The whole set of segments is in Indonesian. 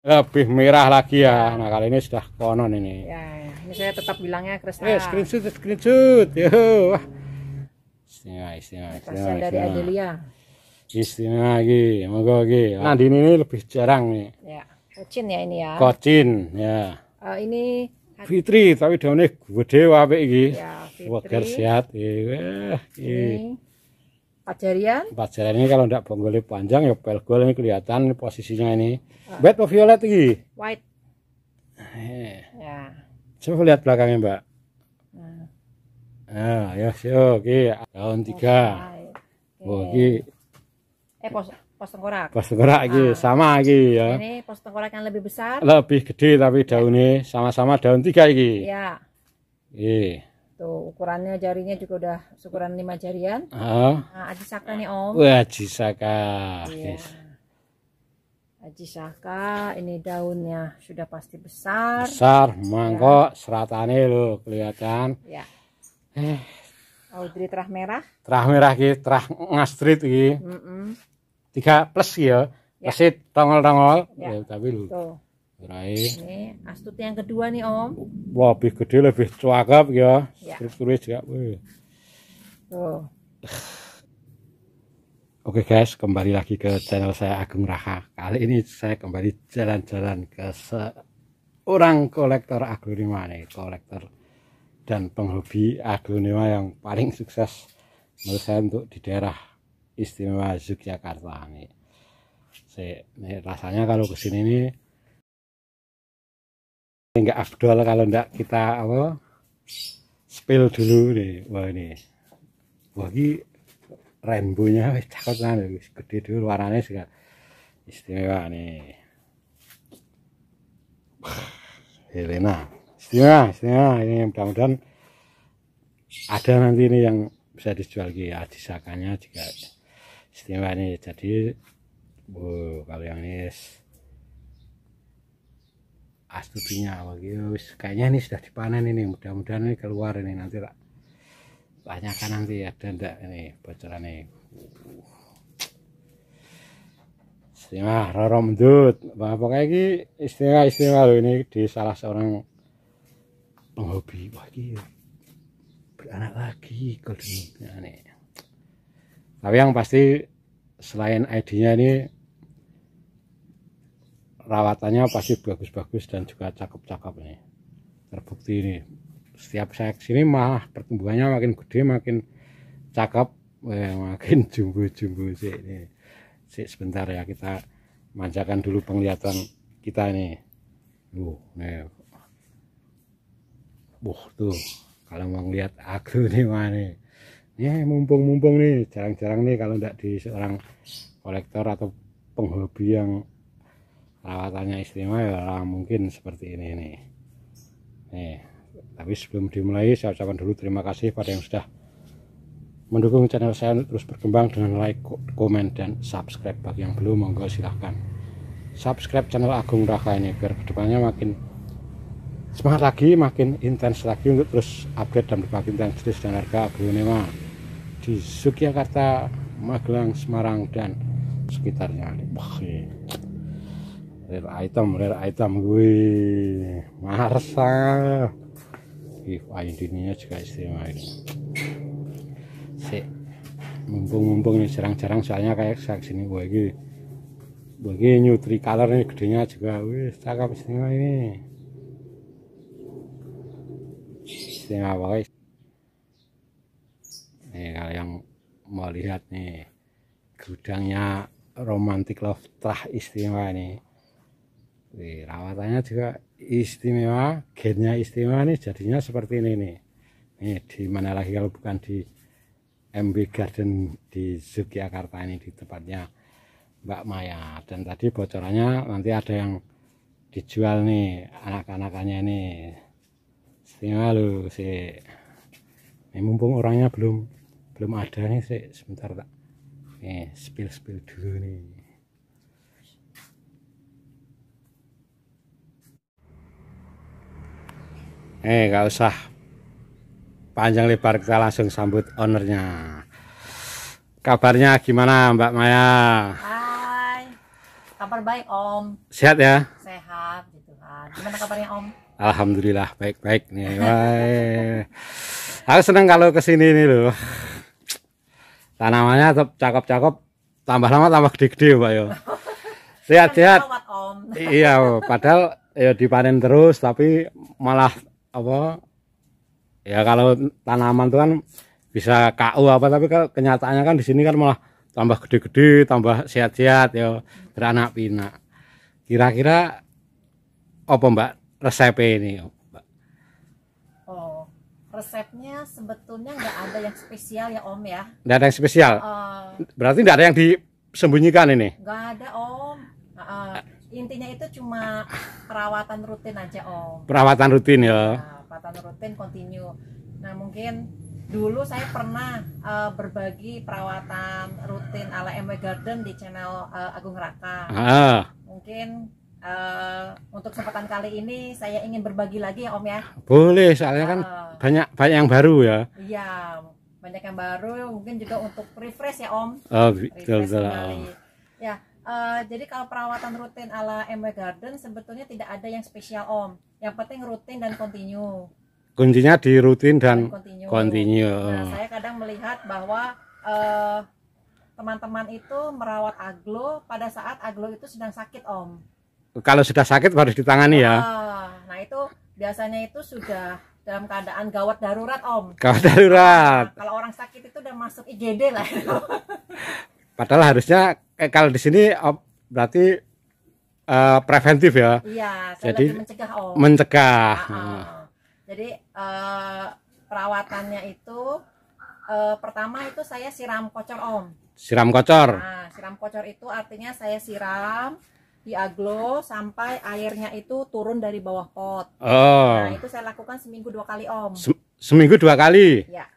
lebih merah lagi ya. ya. Nah kali ini sudah konon ini. Ya, ini saya tetap bilangnya Kresna. Eh, screenshot, screenshot. Yo. Istimewa, istimewa, istimewa. dari Adelia. Istimewa lagi, moga lagi. Nah, di ini lebih jarang nih. Ya, kocin ya ini ya. Kocin, ya. Uh, ini Fitri, tapi daunnya gede wape iki. Ya, Fitri. Wajar sehat. Iya, iya. Ini. Pajarian. Pajarian ini kalau tidak bonggolnya panjang ya pelgol ini kelihatan ini posisinya ini. Uh. White atau violet ini? White. Coba lihat belakangnya Mbak. Nah, ya sih oh, oke daun tiga. Oh, okay. okay. Oh, eh pos pos tengkorak. Pos tengkorak lagi ah. sama lagi ya. Ini pos tengkorak yang lebih besar. Lebih gede tapi daunnya sama-sama daun tiga lagi. Ya. Iya. Tuh, gitu. ukurannya jarinya juga udah ukuran lima jarian. Oh. Nah, Aji Saka nih, Om. Wah, Aji Saka. Iya. Yes. Aji Saka, ini daunnya sudah pasti besar. Besar, mangkok, ya. seratane lo kelihatan. Ya. Eh. Audrey terah merah. Terah merah ki, terah ngastrit ki. Mm -mm. Tiga plus ki ya. Masih ya. tongol-tongol. Ya. ya, tapi lu. Tuh. Gerai. Ini astut yang kedua nih Om. Lebih gede, lebih cuagap ya. ya. Strukturnya juga. Oke guys, kembali lagi ke channel saya Agung Raka. Kali ini saya kembali jalan-jalan ke seorang kolektor aglonema nih, kolektor dan penghobi aglonema yang paling sukses menurut saya untuk di daerah istimewa Yogyakarta nih. Saya, nih rasanya kalau kesini nih nggak afdol kalau ndak kita apa spill dulu nih wah ini wah ini rainbownya cakep tenan gede dulu warnanya juga istimewa nih Helena istimewa istimewa ini yang mudah-mudahan ada nanti ini yang bisa dijual ke adisakannya juga istimewa nih jadi wow, kalau yang ini astudinya bagi ya, wis kayaknya ini sudah dipanen ini mudah-mudahan ini keluar ini nanti tak tanyakan nanti ada ndak ini bocoran nih. istimewa roro mendut Apa kayak gini? istimewa istimewa loh ini di salah seorang penghobi wah ini beranak lagi golden nah, ini. tapi yang pasti selain ID-nya ini rawatannya pasti bagus-bagus dan juga cakep-cakep nih terbukti ini setiap saya kesini malah pertumbuhannya makin gede makin cakep eh, makin jumbo-jumbo sih ini sih sebentar ya kita manjakan dulu penglihatan kita nih uh nih uh tuh kalau mau lihat aku nih mana nih mumpung-mumpung nih jarang-jarang nih kalau tidak di seorang kolektor atau penghobi yang rawatannya istimewa ya, mungkin seperti ini nih. nih tapi sebelum dimulai saya ucapkan dulu terima kasih pada yang sudah mendukung channel saya untuk terus berkembang dengan like, komen, dan subscribe bagi yang belum monggo silahkan subscribe channel Agung Raka ini biar kedepannya makin semangat lagi makin intens lagi untuk terus update dan berbagi tentang jenis dan harga agronema di Yogyakarta, Magelang, Semarang, dan sekitarnya. Wah, iya rare item rare item gue Marsa if ID nya juga istimewa ini si mumpung-mumpung nih jarang-jarang soalnya kayak saat sini gue lagi gue ini new color ini gedenya juga wih cakep istimewa ini istimewa guys nih kalau yang mau lihat nih gudangnya romantic love trah istimewa ini. Nih, rawatannya juga istimewa, gennya istimewa nih jadinya seperti ini nih. Nih, di mana lagi kalau bukan di MB Garden di Yogyakarta ini di tempatnya Mbak Maya. Dan tadi bocorannya nanti ada yang dijual nih anak-anakannya nih. Istimewa lu sih. Ini mumpung orangnya belum belum ada nih sih sebentar tak. Nih, spill-spill dulu nih. eh gak usah panjang lebar kita langsung sambut ownernya kabarnya gimana Mbak Maya Hai kabar baik Om sehat ya sehat gitu kan gimana kabarnya Om Alhamdulillah baik-baik nih Wah. aku seneng kalau kesini nih loh tanamannya tetap cakep-cakep tambah lama tambah gede-gede Mbak yo kan sehat-sehat iya padahal ya dipanen terus tapi malah apa ya kalau tanaman tuh kan bisa KU apa tapi kalau kenyataannya kan di sini kan malah tambah gede-gede, tambah sehat-sehat ya beranak pinak. Kira-kira apa Mbak resep ini? Ya, Mbak? Oh, resepnya sebetulnya nggak ada yang spesial ya Om ya. Nggak ada yang spesial. Uh, Berarti nggak ada yang disembunyikan ini? Nggak ada Om. Uh, intinya itu cuma perawatan rutin aja om perawatan rutin ya nah, perawatan rutin continue nah mungkin dulu saya pernah uh, berbagi perawatan rutin ala MW Garden di channel uh, Agung Raka ah. mungkin uh, untuk kesempatan kali ini saya ingin berbagi lagi ya Om ya. Boleh, soalnya uh, kan banyak banyak yang baru ya. Iya, banyak yang baru mungkin juga untuk refresh ya Om. Oh, betul betul. Ya, Eh, jadi kalau perawatan rutin ala MW Garden sebetulnya tidak ada yang spesial Om. Yang penting rutin dan kontinu. Kuncinya di rutin dan kontinu. Nah, eh. saya kadang melihat bahwa teman eh, teman-teman itu merawat aglo pada saat aglo itu sedang sakit Om. Kalau sudah sakit harus ditangani ya. Uh, nah itu biasanya itu sudah dalam keadaan gawat darurat Om. Gawat darurat. Nah, kalau orang sakit itu udah masuk IGD lah. Padahal harusnya eh, kalau di sini berarti uh, preventif ya. Iya, saya jadi mencegah om. Mencegah. Uh -uh. Jadi uh, perawatannya itu uh, pertama itu saya siram kocor om. Siram kocor. Nah, siram kocor itu artinya saya siram di aglo sampai airnya itu turun dari bawah pot. Oh. Nah, itu saya lakukan seminggu dua kali om. Se seminggu dua kali. Ya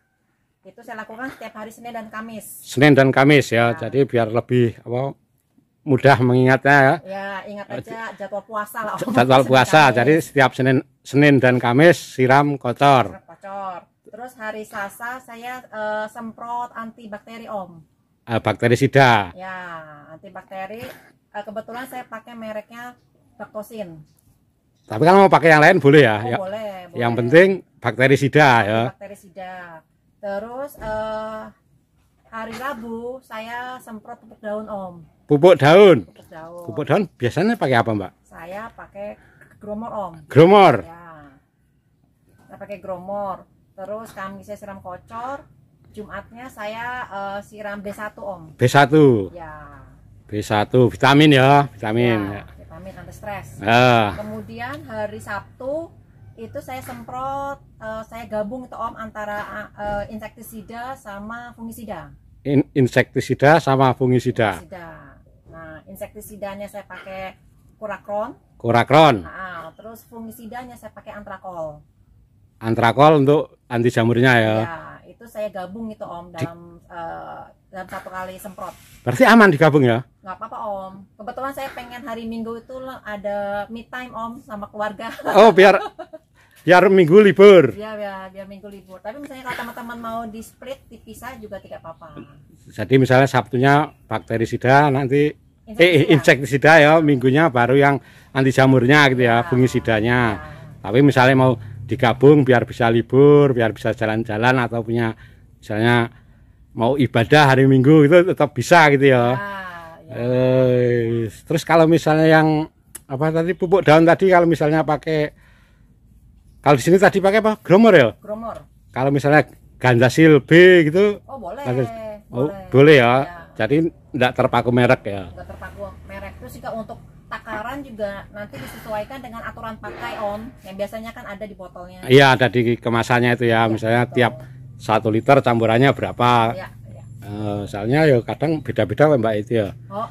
itu saya lakukan setiap hari Senin dan Kamis. Senin dan Kamis ya, ya. jadi biar lebih apa mudah mengingatnya ya. Ya, ingat eh, aja jadwal puasa lah. Jadwal puasa, Senin jadi setiap Senin Senin dan Kamis siram kotor. kotor. Terus hari Sasa saya uh, semprot antibakteri Om. Uh, bakteri sida. Ya, antibakteri. Uh, kebetulan saya pakai mereknya Baktosin. Tapi kan mau pakai yang lain boleh ya? Oh, ya. Boleh, boleh. Yang penting bakteri sida ya. Bakteri sida terus uh, hari Rabu saya semprot pupuk daun om pupuk daun pupuk daun, daun biasanya pakai apa mbak saya pakai gromor om gromor ya. saya pakai gromor terus kami saya siram kocor Jumatnya saya uh, siram B1 om B1 ya B1 vitamin ya vitamin ya, vitamin anti stres Ya. kemudian hari Sabtu itu saya semprot uh, saya gabung itu om antara uh, insektisida sama fungisida In insektisida sama fungisida. fungisida nah insektisidanya saya pakai kurakron kurakron nah, terus fungisidanya saya pakai antrakol antrakol untuk anti jamurnya ya ya itu saya gabung itu om dalam Di uh, eh, dalam satu kali semprot. Berarti aman digabung ya? Nggak apa-apa Om. Kebetulan saya pengen hari Minggu itu ada me time Om sama keluarga. Oh biar biar minggu libur. Iya biar, biar minggu libur. Tapi misalnya kalau teman-teman mau di split dipisah juga tidak apa-apa. Jadi misalnya Sabtunya bakterisida nanti insektisida. eh insektisida ya minggunya baru yang anti jamurnya gitu ya, ya fungisidanya. Ya. Tapi misalnya mau digabung biar bisa libur, biar bisa jalan-jalan atau punya misalnya mau ibadah hari Minggu itu tetap bisa gitu ya. ya, ya. Eh, terus kalau misalnya yang apa tadi pupuk daun tadi kalau misalnya pakai kalau di sini tadi pakai apa? Gromor ya? Gromor. Kalau misalnya ganda B gitu. Oh, boleh. Nanti, oh, boleh. ya. ya. Jadi enggak terpaku merek ya. Enggak terpaku merek. Terus juga untuk takaran juga nanti disesuaikan dengan aturan pakai on yang biasanya kan ada di botolnya. Iya, ada di kemasannya itu ya. ya misalnya betul. tiap satu liter campurannya berapa ya, ya. Uh, soalnya ya kadang beda-beda mbak itu ya oh, oh.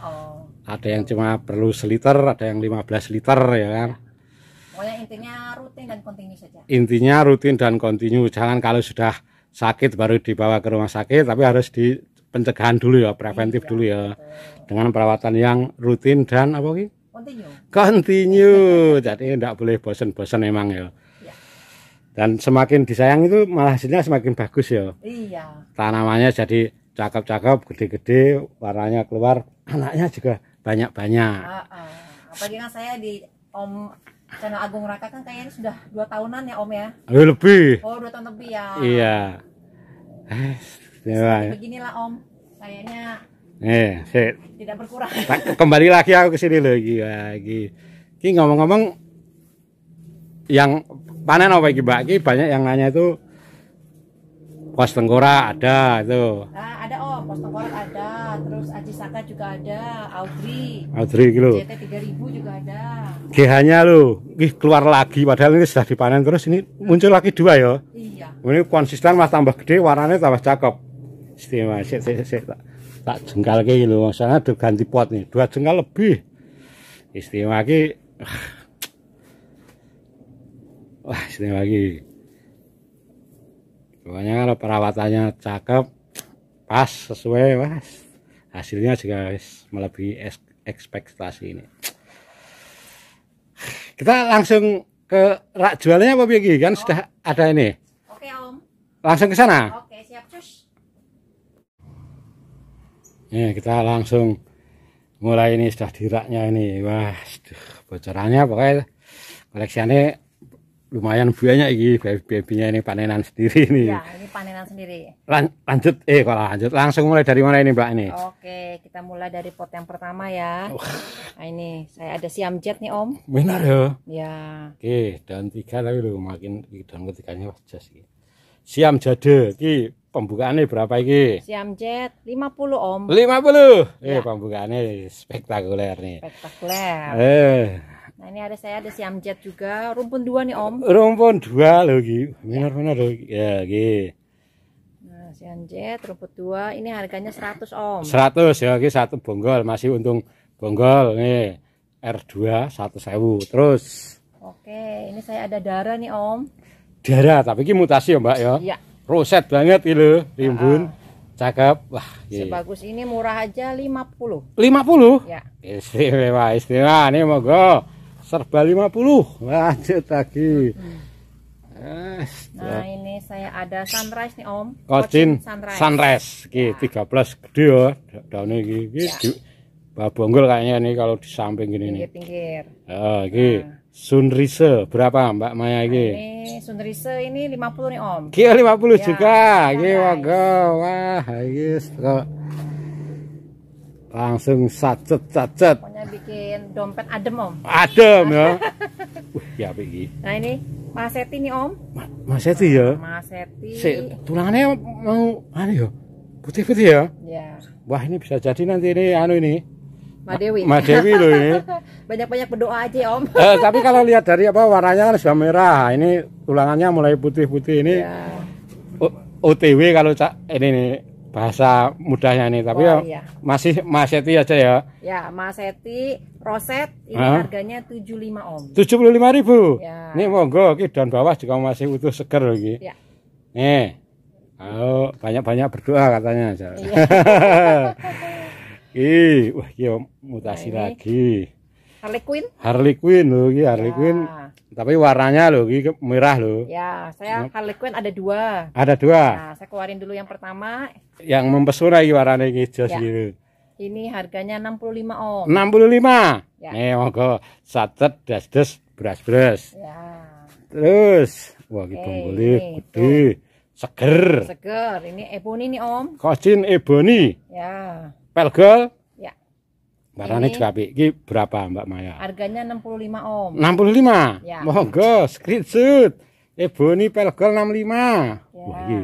ada yang cuma perlu seliter ada yang 15 liter ya kan Pokoknya intinya rutin dan kontinu saja intinya rutin dan kontinu jangan kalau sudah sakit baru dibawa ke rumah sakit tapi harus di pencegahan dulu ya preventif ya, dulu ya betul. dengan perawatan yang rutin dan apa sih continue. continue. Jadi tidak boleh bosan-bosan memang ya dan semakin disayang itu malah hasilnya semakin bagus ya iya tanamannya jadi cakep-cakep gede-gede warnanya keluar anaknya juga banyak-banyak uh, uh. apalagi kan saya di om channel Agung Raka kan kayaknya sudah dua tahunan ya om ya Lebih. lebih oh dua tahun lebih ya iya eh, ya. beginilah om kayaknya eh, saya... tidak berkurang kembali lagi aku ke sini lagi lagi ini ngomong-ngomong yang panen apa iki Mbak? banyak yang nanya itu pos tengkorak ada itu. Nah, ada oh, pos tengkorak ada, terus Aji Saka juga ada, Audrey. Audrey iki lho. JT 3000 juga ada. GH-nya lho, iki keluar lagi padahal ini sudah dipanen terus ini muncul lagi dua ya. Iya. Ini konsisten mas tambah gede, warnanya tambah cakep. Istimewa, sik sik sik tak tak jengkal kayak lho, maksudnya ganti pot nih dua jengkal lebih istimewa ki ah, wah sini lagi pokoknya kalau perawatannya cakep pas sesuai mas hasilnya juga melebihi ekspektasi ini kita langsung ke rak jualnya apa Bigi kan oh. sudah ada ini oke om langsung ke sana oke siap cus Nih ya, kita langsung mulai ini sudah diraknya ini wah bocorannya pokoknya koleksiannya lumayan banyak ini baby-babynya ini panenan sendiri ini. Ya, ini panenan sendiri. Lan lanjut eh kalau lanjut langsung mulai dari mana ini Mbak ini? Oke, kita mulai dari pot yang pertama ya. Oh. Nah, ini saya ada siam jet nih Om. Benar ya. Ya. Oke, dan tiga lagi lu makin dan ketiganya wajah sih. Siam jade ki pembukaannya berapa iki? Siam jet lima puluh Om. Lima puluh. Eh ya. pembukaannya spektakuler nih. Spektakuler. Eh. Nah ini ada saya ada siam jet juga, rumpun dua nih om. Rumpun dua lagi, ki, benar-benar loh ya ki. Nah siam jet rumpun dua, ini harganya seratus om. seratus ya ki satu bonggol masih untung bonggol nih R2 satu sewu terus. Oke, ini saya ada darah nih om. Darah tapi ki mutasi ya mbak ya. Iya. Roset banget ilo rimbun. Ya cakep wah ye. sebagus ini murah aja 50 50 ya istimewa istimewa nih monggo serba 50 lanjut lagi nah ya. ini saya ada sunrise nih om kocin, oh, sunrise, sunrise. ya. Nah. 13 gede ya oh. daunnya iya. ini ya. di, babonggol kayaknya nih kalau di samping gini pinggir, nih pinggir oh, ini nah. sunrise berapa mbak Maya ini nah, ini sunrise ini 50 nih om Kia 50 ya, iya, juga ini wago wah ini langsung sacet sacet bikin dompet adem, Om. Adem ya. Wih, ya begini Nah, ini maseti nih, Om. Ma maseti ya. maseti Si, tulangannya mau anu ya. Putih-putih ya. ya Wah, ini bisa jadi nanti ini anu ini. madewi madewi loh ini. Banyak-banyak berdoa aja om. Eh, tapi kalau lihat dari apa warnanya kan sudah merah. Nah, ini tulangannya mulai putih-putih ini. Ya. OTW kalau cak ini nih bahasa mudahnya nih tapi oh, ya iya. masih Maseti aja ya ya Maseti roset ini huh? harganya 75 om 75 ribu ya. nih monggo ki dan bawah juga masih utuh seger lagi ya. nih oh banyak-banyak berdoa katanya aja iya. Ih, wah, iya mutasi nah, lagi. Harley Quinn? Harley Quinn loh, iya Harley ya. Quinn tapi warnanya loh, merah loh. Ya, saya nah. Harley Quinn ada dua. Ada dua. Nah, saya keluarin dulu yang pertama. Yang mempesona ini warnanya hijau ya. gitu. Ini harganya 65 om. 65. Ya. Nih eh, monggo satet das-des beras-beras. Ya. Terus wah gitu eh, boleh gede. Seger. Seger. Ini ebony nih om. Kocin ebony. Ya. Pelgol Barangnya juga apik. Ki berapa Mbak Maya? Harganya 65 Om. 65. Ya. Monggo screenshot. Ebony eh, Pelgol 65. Ya. Wah, iki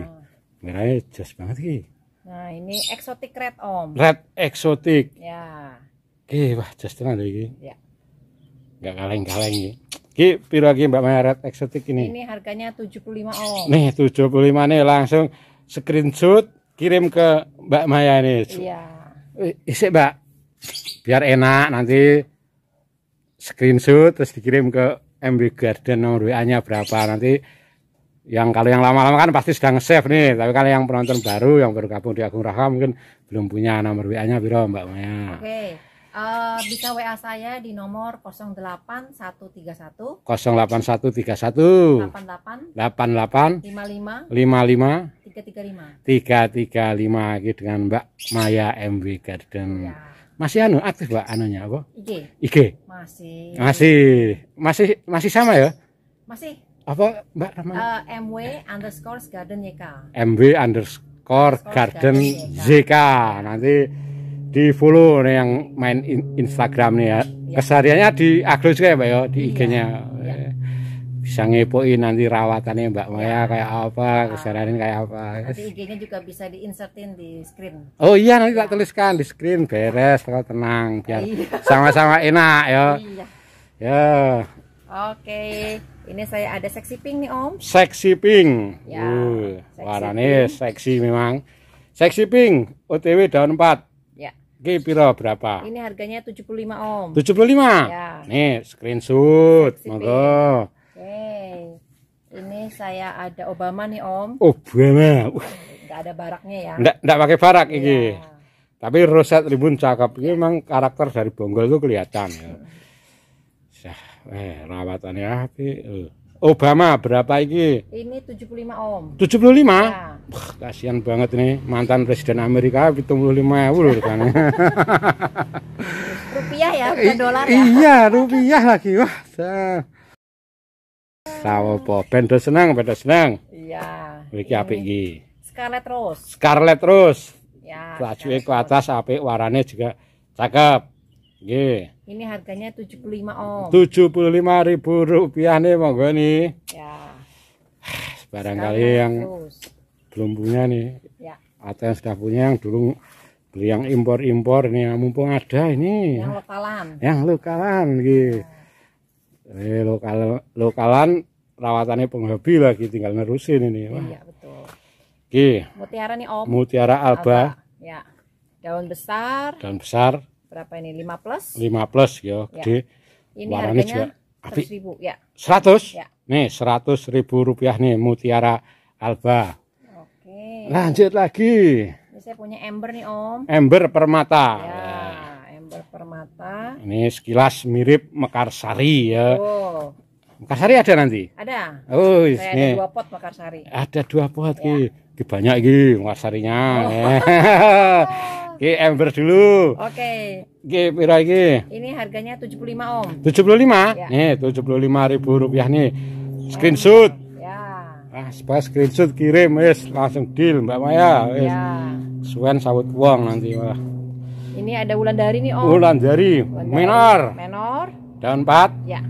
merahnya jos banget ki. Nah, ini eksotik red Om. Red eksotik. Ya. Ki wah jos tenan iki. Ya. Enggak kaleng-kaleng iki. Ki piro iki Mbak Maya red eksotik ini? Ini harganya 75 Om. Nih 75 nih langsung screenshot kirim ke Mbak Maya nih. Iya. Eh, isik Mbak biar enak nanti screenshot terus dikirim ke MB Garden nomor WA-nya berapa nanti yang kalau yang lama-lama kan pasti sedang save nih tapi kalau yang penonton baru yang baru bergabung di Agung Raka mungkin belum punya nomor WA-nya biro Mbak Maya oke okay. uh, bisa WA saya di nomor 08131 08131 88 88 55 55 335 335 gitu dengan Mbak Maya MB Garden ya masih anu aktif Mbak anunya apa? IG. IG. Masih. Masih. Masih masih sama ya? Masih. Apa Mbak namanya? Uh, eh, MW underscore garden YK. MW underscore garden, garden YK. Nanti di follow nih yang main in Instagram nih ya. Iya. Kesehariannya di upload juga ya Mbak ya di IG-nya. Iya bisa ngepoin nanti rawatannya Mbak Maya iya. kayak apa, ah. kesadaran kayak apa. Nanti IG-nya juga bisa diinsertin di screen. Oh iya nanti tak tuliskan di screen beres kalau tenang biar iya. sama-sama enak ya. Iya. Ya. Oke, ini saya ada seksi pink nih Om. Seksi pink. Ya. Uh, seksi warnanya seksi memang. Seksi pink OTW daun 4. Oke, ya. piro berapa? Ini harganya 75, Om. 75. Ya. Nih, screenshot. Monggo. Ini saya ada Obama nih Om. Oh, Obama. Gak ada baraknya ya. Enggak enggak pakai barak ini. ini. Iya. Tapi Roset ribun cakep. Ini iya. memang karakter dari Bonggol itu kelihatan ya. Eh, rawatannya api. Eh, Obama berapa ini? Ini 75 Om. 75? Ya. Wah, kasihan banget nih mantan presiden Amerika 75 ya, lho kan. rupiah ya, bukan dolar ya. Iya, rupiah lagi. Wah, sah. Sawo ben do seneng ben seneng. Iya. Wiki api g. Scarlet Rose. Scarlet Rose. Ya. Lajuke ke atas api warnanya juga cakep. Nggih. Ini harganya tujuh puluh lima Om. Tujuh puluh lima ribu rupiah nih monggo nih. Ya. Barangkali kali yang belum punya nih. Ya. Atau yang sudah punya yang dulu beli yang impor-impor nih mumpung ada ini. Yang lokalan. Yang lokalan gitu. Ya. Ini eh, lokal lokalan rawatannya penghobi lagi tinggal nerusin ini. ya Iya betul. Oke. Mutiara nih Om. Mutiara alba. alba. Ya. Daun besar. Daun besar. Berapa ini? 5 plus? 5 plus ya, ya. gede. Ya. Ini Warnanya juga 100 ribu ya. 100? Ya. Nih, 100 ribu rupiah nih mutiara alba. Oke. Lanjut lagi. Ini saya punya ember nih Om. Ember permata. Ya mata. Ini sekilas mirip Mekarsari ya. Oh. Mekarsari ada nanti? Ada. Oh, ini. ada dua pot Mekarsari. Ada dua pot ya. ki. ki banyak ki Mekarsarinya. Oh. Ya. ki ember dulu. Oke. Okay. Ki pira iki? Ini harganya 75, Om. 75? Ya. Nih, 75 ribu rupiah nih. Screenshot. Ya. Ah, pas screenshot kirim wis langsung deal Mbak Maya wis. Ya. Suwen sawut uang nanti wah. Ini ada dari nih, Om. dari dari minor. Menor. Daun 4. Ya.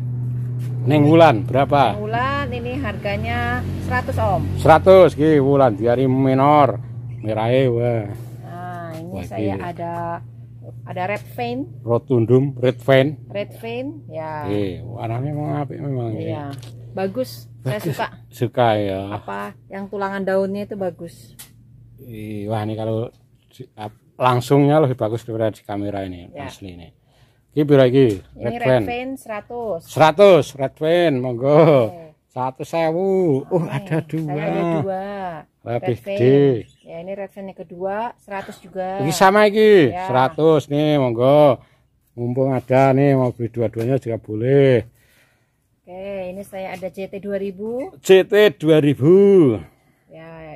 Neng Wulan berapa? Neng Wulan ini harganya 100, Om. 100 ki Wulan dari minor. Mirae wah. Nah, ini wah, saya ki. Iya. ada ada red vein. Rotundum, red vein. Red vein, ya. Oke, iya, warnanya memang apik memang. Ya. Iya. Bagus. bagus. Saya suka. Suka ya. Apa yang tulangan daunnya itu bagus. Iya, wah ini kalau langsungnya lebih bagus daripada di kamera ini ya. asli ini ini piro iki red, ini red 100 100 red monggo okay. satu sewu oh, oh ada dua ada dua lebih gede ya ini red yang kedua 100 juga ini sama iki ya. 100 nih monggo mumpung ada nih mau beli dua-duanya juga boleh Oke, ini saya ada JT 2000. JT 2000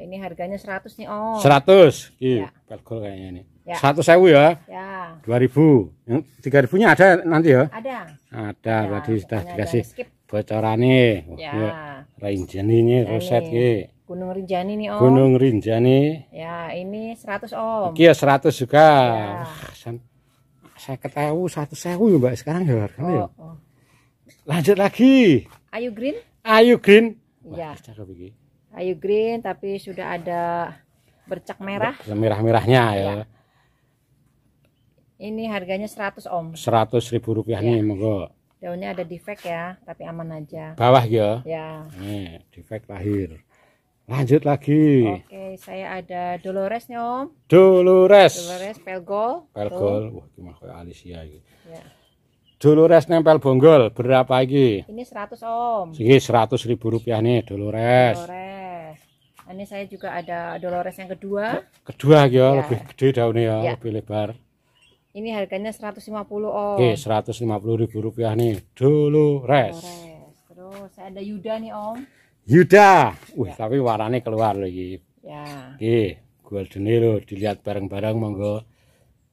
ini harganya 100 nih oh 100. Iya, kalkul kayaknya ini. Ya. 100 sewu ya. Ya. 2000. 3000-nya ada nanti ya? Ada. Ada, ya, tadi sudah dikasih bocorane. Ya. ya. Rinjani ini roset ini Gunung Rinjani nih Om. Gunung Rinjani. Ya, ini 100 Om. iya 100 juga. Ya. Saya ketahui satu sewu ya Mbak sekarang ya harganya ya? oh, ya. Oh. Lanjut lagi. Ayu Green. Ayu Green. Wah, ya. cakep iki ayu green tapi sudah ada bercak merah merah-merahnya ya. ya ini harganya 100 om 100 ribu rupiah ya. nih iya. monggo daunnya ada defect ya tapi aman aja bawah ya ya nih, eh, defect lahir lanjut lagi oke saya ada Dolores nih om Dolores Dolores pelgol pelgol Tuh. wah gimana kayak Alicia gitu ya. Iya. Dolores nempel bonggol berapa lagi? Ini 100 om. Ini 100 ribu rupiah nih Dolores. Dolores ini saya juga ada Dolores yang kedua ya, kedua ya, ya. lebih gede daunnya oh, ya, lebih lebar ini harganya 150 om oke 150 ribu rupiah nih Dolores, terus ada Yuda nih om Yuda wih ya. tapi warnanya keluar lagi ya oke golden lo dilihat bareng-bareng monggo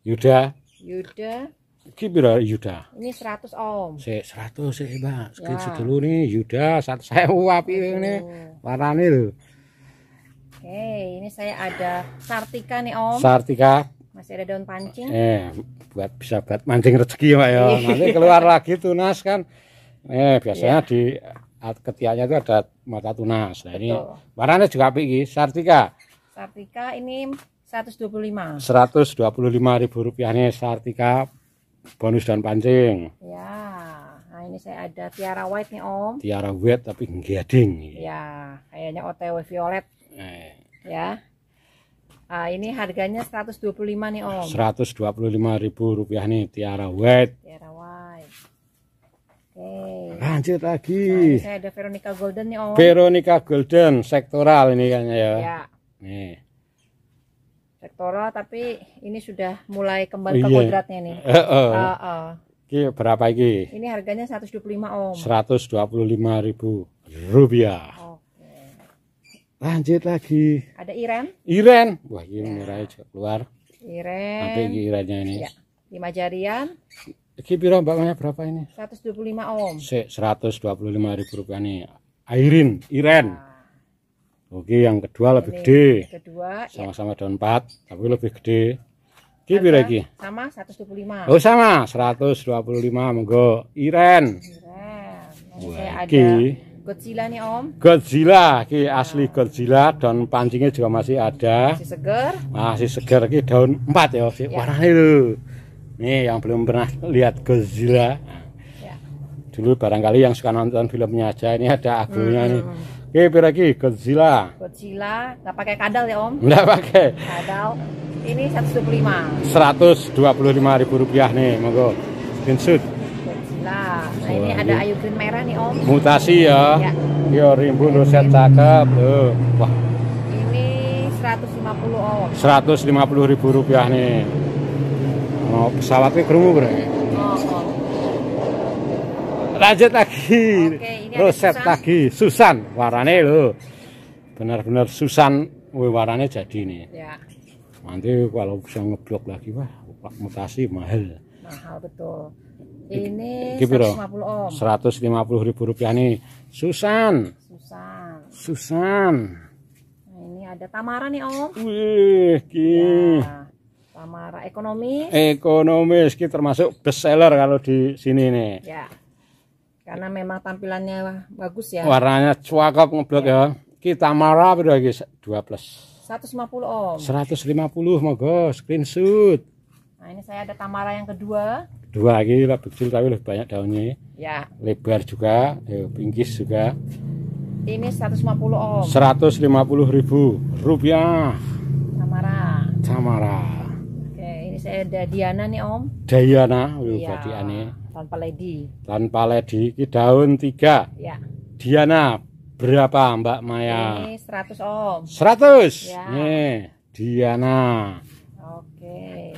Yuda Yuda Ki Yuda? Ini 100 Om. Se 100 sih Mbak. sekian ya. dulu nih Yuda saya uap ini. ini Warnane lho. Oke, ini saya ada sartika nih Om. Sartika. Masih ada daun pancing. Eh, buat bisa buat mancing rezeki ya, Pak ya. Iya. Nanti keluar lagi tunas kan. Eh, biasanya yeah. di ketiaknya itu ada mata tunas. Nah, ini warnanya juga apik sartika. Sartika ini 125. 125 ribu rupiah nih sartika bonus daun pancing. Ya. Nah, ini saya ada tiara white nih, Om. Tiara white tapi gading. Ya, kayaknya OTW violet. Eh. ya ah, ini harganya 125 nih om 125 ribu rupiah nih tiara white tiara white Oke. lanjut lagi nah, saya ada Veronica Golden nih om Veronica Golden sektoral ini kayaknya ya, ya. nih sektoral tapi ini sudah mulai kembali oh, ke iya. kodratnya nih uh, uh. Uh, uh. Ini berapa ini? Ini harganya 125 om. 125 ribu rupiah lanjut lagi ada Iren Iren wah ini ya. merah juga keluar Iren sampai ini Irennya ini ya. lima jarian ini piro mbaknya berapa ini? 125 om. Se 125 ribu rupiah nih. Airin, Iren. Nah. Oke, yang kedua lebih ini gede. Kedua. Ya. Sama-sama ya. daun 4, tapi lebih gede. ini piro iki? Sama 125. Oh, sama 125 monggo. Iren. Iren. Wah, ada Godzilla nih Om. Godzilla, ki asli Godzilla dan pancingnya juga masih ada. Masih segar. Masih segar ki daun empat ya, ya. warnanya itu Nih yang belum pernah lihat Godzilla. Ya. Dulu barangkali yang suka nonton filmnya aja ini ada agungnya hmm. nih. Oke, Piragi Godzilla. Godzilla, nggak pakai kadal ya Om? Nggak pakai. Kadal. Ini 125. 125 ribu rupiah nih, monggo. Insut. Nah, nah ini ada iya. ayu green merah nih Om. Mutasi ya. Iya. ya. rimbun ruset cakep. Tuh. wah. Ini 150 Om. 150 ribu rupiah nih. Mau oh, pesawatnya kerungu bro. Oh, oh. Lanjut lagi. Oke, ruset Susan. lagi. Susan, warane lo. Benar-benar Susan, warane jadi nih. Ya. Nanti kalau bisa ngeblok lagi wah mutasi mahal. Mahal betul. Ini Gipiro. 150 om. ribu rupiah nih. Susan. Susan. Nah, ini ada Tamara nih om. Wih, ki. Ya, Tamara ekonomis. Ekonomis, ki termasuk best seller kalau di sini nih. Ya. Karena memang tampilannya bagus ya. Warnanya cuakop ngeblok ya. ya. Ki Tamara berdua guys? 2 plus. puluh om. lima 150 mogo screenshot. Nah ini saya ada Tamara yang kedua dua lagi lebih kecil tapi lebih banyak daunnya ya lebar juga bingkis ya, juga ini 150 om 150 ribu rupiah Camara Camara oke ini saya ada Diana nih om Diana berarti oh, iya, Diana tanpa lady tanpa lady ini daun tiga ya Diana berapa Mbak Maya ini 100 om 100 ya. nih Diana oke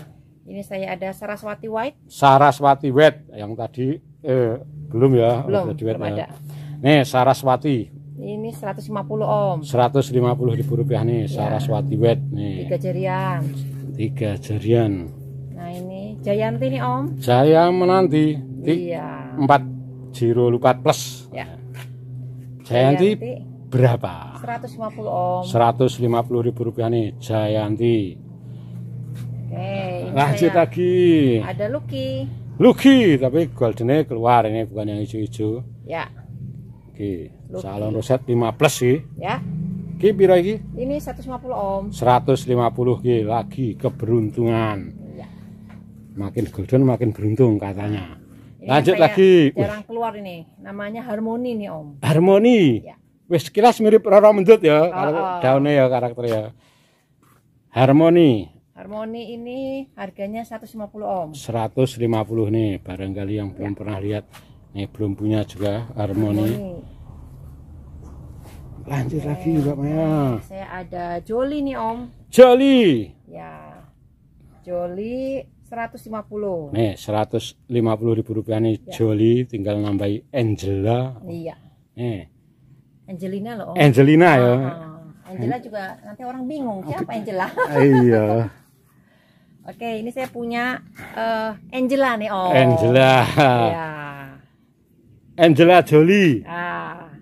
ini saya ada Saraswati White. Saraswati White yang tadi eh, belum ya. Belum, belum ya. ada. Nih Saraswati ini 150 om 150 ribu rupiah nih ya. Saraswati White nih tiga jarian tiga jarian nah ini Jayanti nih om Jaya menanti iya Empat Jiro lupat Plus ya Jayanti, Jayanti berapa 150 om 150 ribu rupiah nih Jayanti Oke. Lanjut ya. lagi. Ada Lucky. Lucky, tapi goldennya keluar ini bukan yang hijau-hijau. Ya. Oke. Lucky. Salon roset 5 plus sih. Ya. Ki biro lagi. Ini 150 Om. 150 ki lagi keberuntungan. Ya. Makin golden makin beruntung katanya. Ini Lanjut lagi. Jarang keluar ini. Namanya harmoni nih Om. Harmoni. Ya. Wes kilas mirip Roro Mendut ya, oh, oh. daunnya ya karakternya. Harmoni. Harmoni ini harganya 150 Om. 150 nih, barangkali yang belum ya. pernah lihat. Nih belum punya juga Harmoni. Lanjut Oke. lagi juga Maya. Saya ada Joli nih Om. Joli. Ya. Joli 150. Nih, 150 ribu rupiah nih ya. Joli tinggal nambahi Angela. Iya. Nih. Angelina loh Om. Angelina ya. Ah, ah. Angela juga nanti orang bingung siapa Angela. Ah, iya. Oke, ini saya punya uh, Angela nih, oh. Angela. Ya. Angela Jolie. Ah.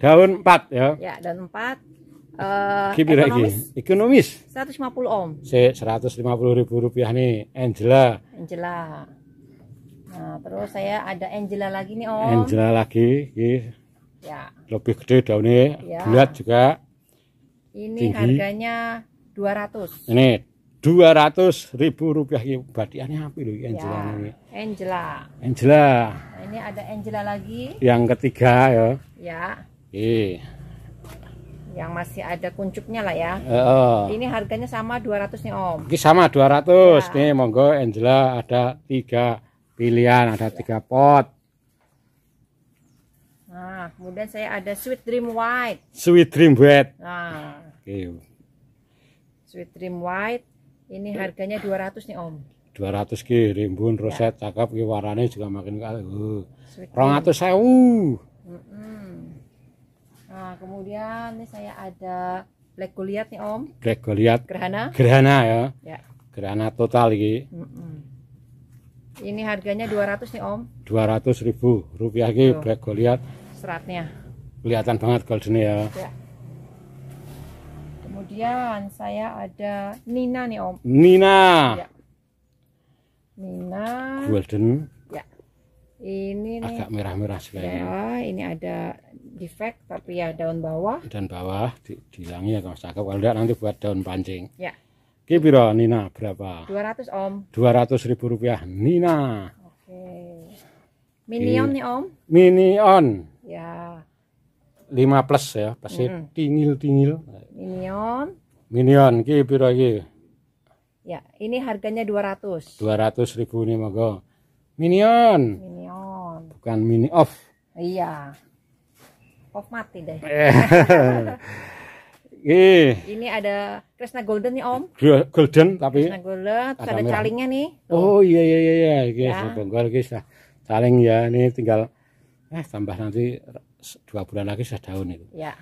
Daun 4 ya. Ya, daun 4. Uh, lagi. ekonomis. Seratus Ekonomis. 150 Om. Sik 150 ribu rupiah nih Angela. Angela. Nah, terus saya ada Angela lagi nih Om. Angela lagi iya. Ya. Lebih gede daunnya, ya. bulat juga. Ini tinggi. harganya 200. Ini dua ratus ribu rupiah ini batiannya apa loh Angela ya, ini Angela Angela ini ada Angela lagi yang ketiga ya ya eh. yang masih ada kuncupnya lah ya e ini harganya sama dua ratus nih om ini sama dua ya. nih monggo Angela ada tiga pilihan ada ya. tiga pot nah kemudian saya ada Sweet Dream White Sweet Dream White nah oke Sweet Dream White ini harganya 200 nih Om. 200 ki rimbun ya. roset ya. cakep ki warnanya juga makin kali. Uh. 200.000. Mm -mm. Nah, kemudian ini saya ada Black Goliath nih Om. Black Goliath. Gerhana. Gerhana ya. ya. Gerhana total ki Mm Ini harganya 200 nih Om. 200 ribu rupiah ki Black Goliath. Seratnya. Kelihatan banget goldennya ya. ya kemudian saya ada Nina nih Om Nina ya. Nina Golden ya ini agak merah-merah sekali ya ini ada defect tapi ya daun bawah daun bawah di, dihilangi ya kalau Cakep kalau enggak nanti buat daun pancing ya Ki piro Nina berapa 200 Om 200 ribu rupiah Nina oke Minion Ki. nih Om Minion ya 5 plus ya, pasti mm tingil-tingil. Minion. Minion ki piro iki? Ya, ini harganya 200. 200 ribu ini monggo. Minion. Minion. Bukan mini off. Iya. Off mati deh. Ih. Eh. Ini ada Krishna Golden nih Om. Golden tapi. Krishna Golden. Terus ada, ada calingnya nih. Oh iya iya iya iya. Guys, ya. bongkar guys Caling ya ini tinggal eh tambah nanti dua bulan lagi sudah daun itu ya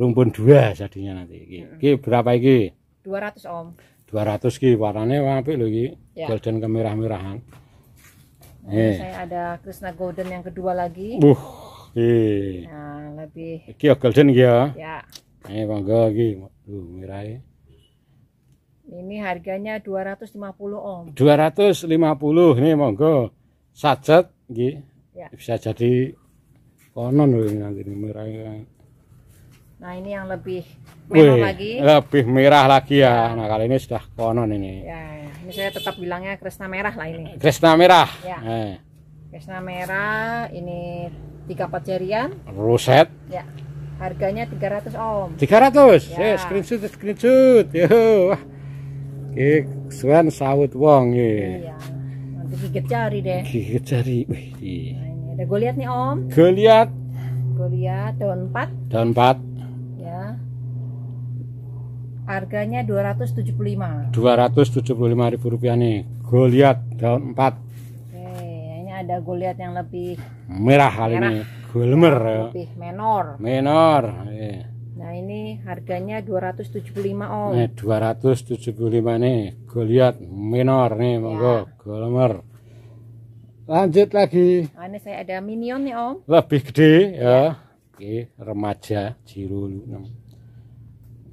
rumpun dua jadinya nanti iki, mm -hmm. iki berapa iki 200 om 200 ki warnanya apik lho iki ya. golden kemerah-merahan nah, eh. saya ada Krishna Golden yang kedua lagi uh nah lebih iki ya golden iki ya ya eh monggo iki tuh merahnya ini harganya 250 om 250 nih monggo sajet iki ya. bisa jadi konon ini merah nah ini yang lebih merah Wih, lagi lebih merah lagi ya. ya nah kali ini sudah konon ini ya, ya ini saya tetap bilangnya Kresna merah lah ini Kresna merah ya. eh. kresna merah ini tiga pot ruset ya harganya 300 om 300 ya. eh, screenshot screenshot yo wah kesuan sawit wong iya nanti gigit jari deh gigit jari wih iya ada Goliat nih Om. Goliat. Goliat daun 4. Daun 4. Ya. Harganya 275. 275 ribu rupiah nih. Goliat daun 4. Oke, ini ada Goliat yang lebih merah kali merah. ini. Gulmer. Ya. Lebih menor. Menor. Iya. Nah, ini harganya 275 Om. Nih, 275 nih. Goliat menor nih, monggo. Ya. Gulmer. Lanjut lagi. Oh, ini saya ada minion nih ya, Om. Lebih gede ya. ya. Oke, remaja jiru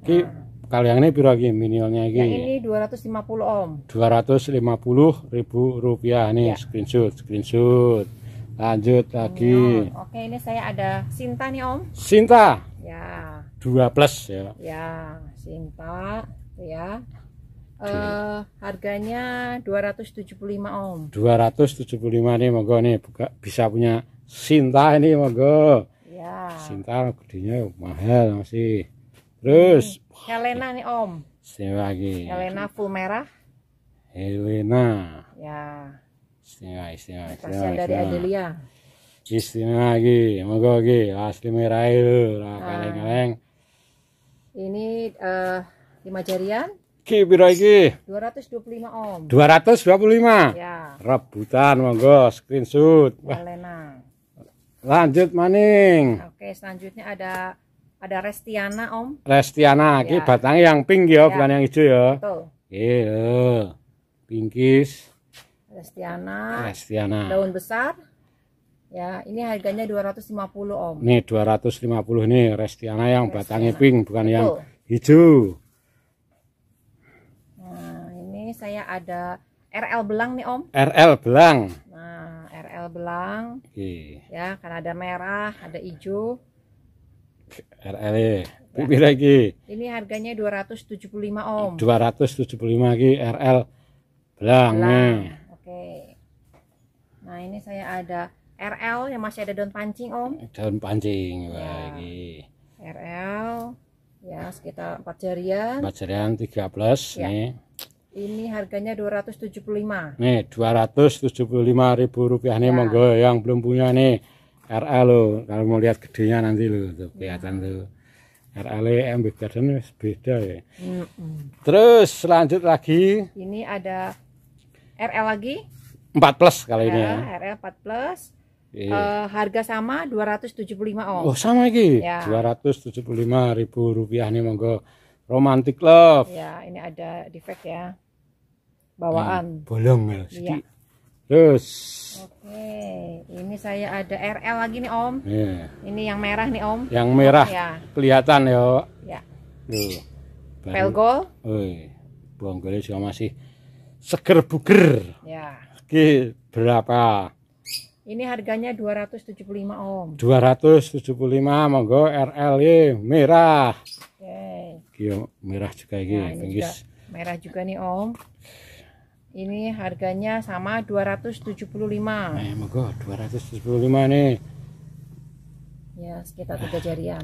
6. Oke, nah. kalau yang ini piro lagi minionnya ini? Yang ini 250 Om. 250 ribu rupiah nih ya. screenshot, screenshot. Lanjut lagi. Minion. Oke, ini saya ada Sinta nih Om. Sinta. Ya. 2 plus ya. Ya, Sinta ya. Uh, harganya 275 Om. 275 nih monggo nih buka bisa punya Sinta ini monggo. Ya. Sinta gedenya mahal masih. Terus ini, Helena nih Om. Sewa lagi. Helena full merah. Helena. Ya. Istimewa, istimewa, istimewa. dari Adelia. Istimewa lagi, monggo lagi. Asli merah itu, eh, kaleng-kaleng. Ini uh, lima jarian iki piro iki? 225 Om. 225. Ya. Rebutan monggo screenshot. Wah. Lanjut maning. Oke, selanjutnya ada ada Restiana Om. Restiana iki ya. batang yang pink ya, ya. bukan yang hijau ya. Betul. Iya. Pinkis. Restiana. Restiana. Daun besar. Ya, ini harganya 250 Om. Nih 250 nih Restiana yang Restiana. batangnya pink bukan Betul. yang hijau saya ada RL Belang nih Om. RL Belang. Nah, RL Belang. Oke. Ya, karena ada merah, ada hijau. RL ya. E. lagi. Ini harganya 275 Om. 275 lagi RL Belang. Belang. Oke. Nah, ini saya ada RL yang masih ada daun pancing Om. Daun pancing ya. lagi. RL ya sekitar 4 jarian. 4 jarian 13 ya. nih. Ini harganya 275. Nih, 275 ribu rupiah nih ya. monggo yang belum punya nih. RA lo, kalau mau lihat gedenya nanti lo tuh kelihatan ya. tuh. RA MB Garden beda ya. Mm -mm. Terus lanjut lagi. Ini ada RL lagi. 4 plus kali ya, ini ya. RL 4 plus. Yeah. Iya. Uh, harga sama 275 Om. Oh, sama lagi. Ya. 275 ribu rupiah nih monggo. Romantic love. Ya, ini ada defect ya. Bawaan. Hmm, bolong ya, Iya. Terus. Oke, ini saya ada RL lagi nih Om. Yeah. Ini yang merah nih Om. Yang merah. Oh, ya. Kelihatan ya. Ya. Tuh. Pelgol. Woi, buang juga masih seger buger. Ya. Oke, berapa? Ini harganya 275 Om. 275 monggo RLY merah. Oke. Okay. merah juga ini, nah, ini juga merah juga nih Om. Ini harganya sama 275. Nah, eh, monggo 275 nih. Ya, sekitar tiga jarian.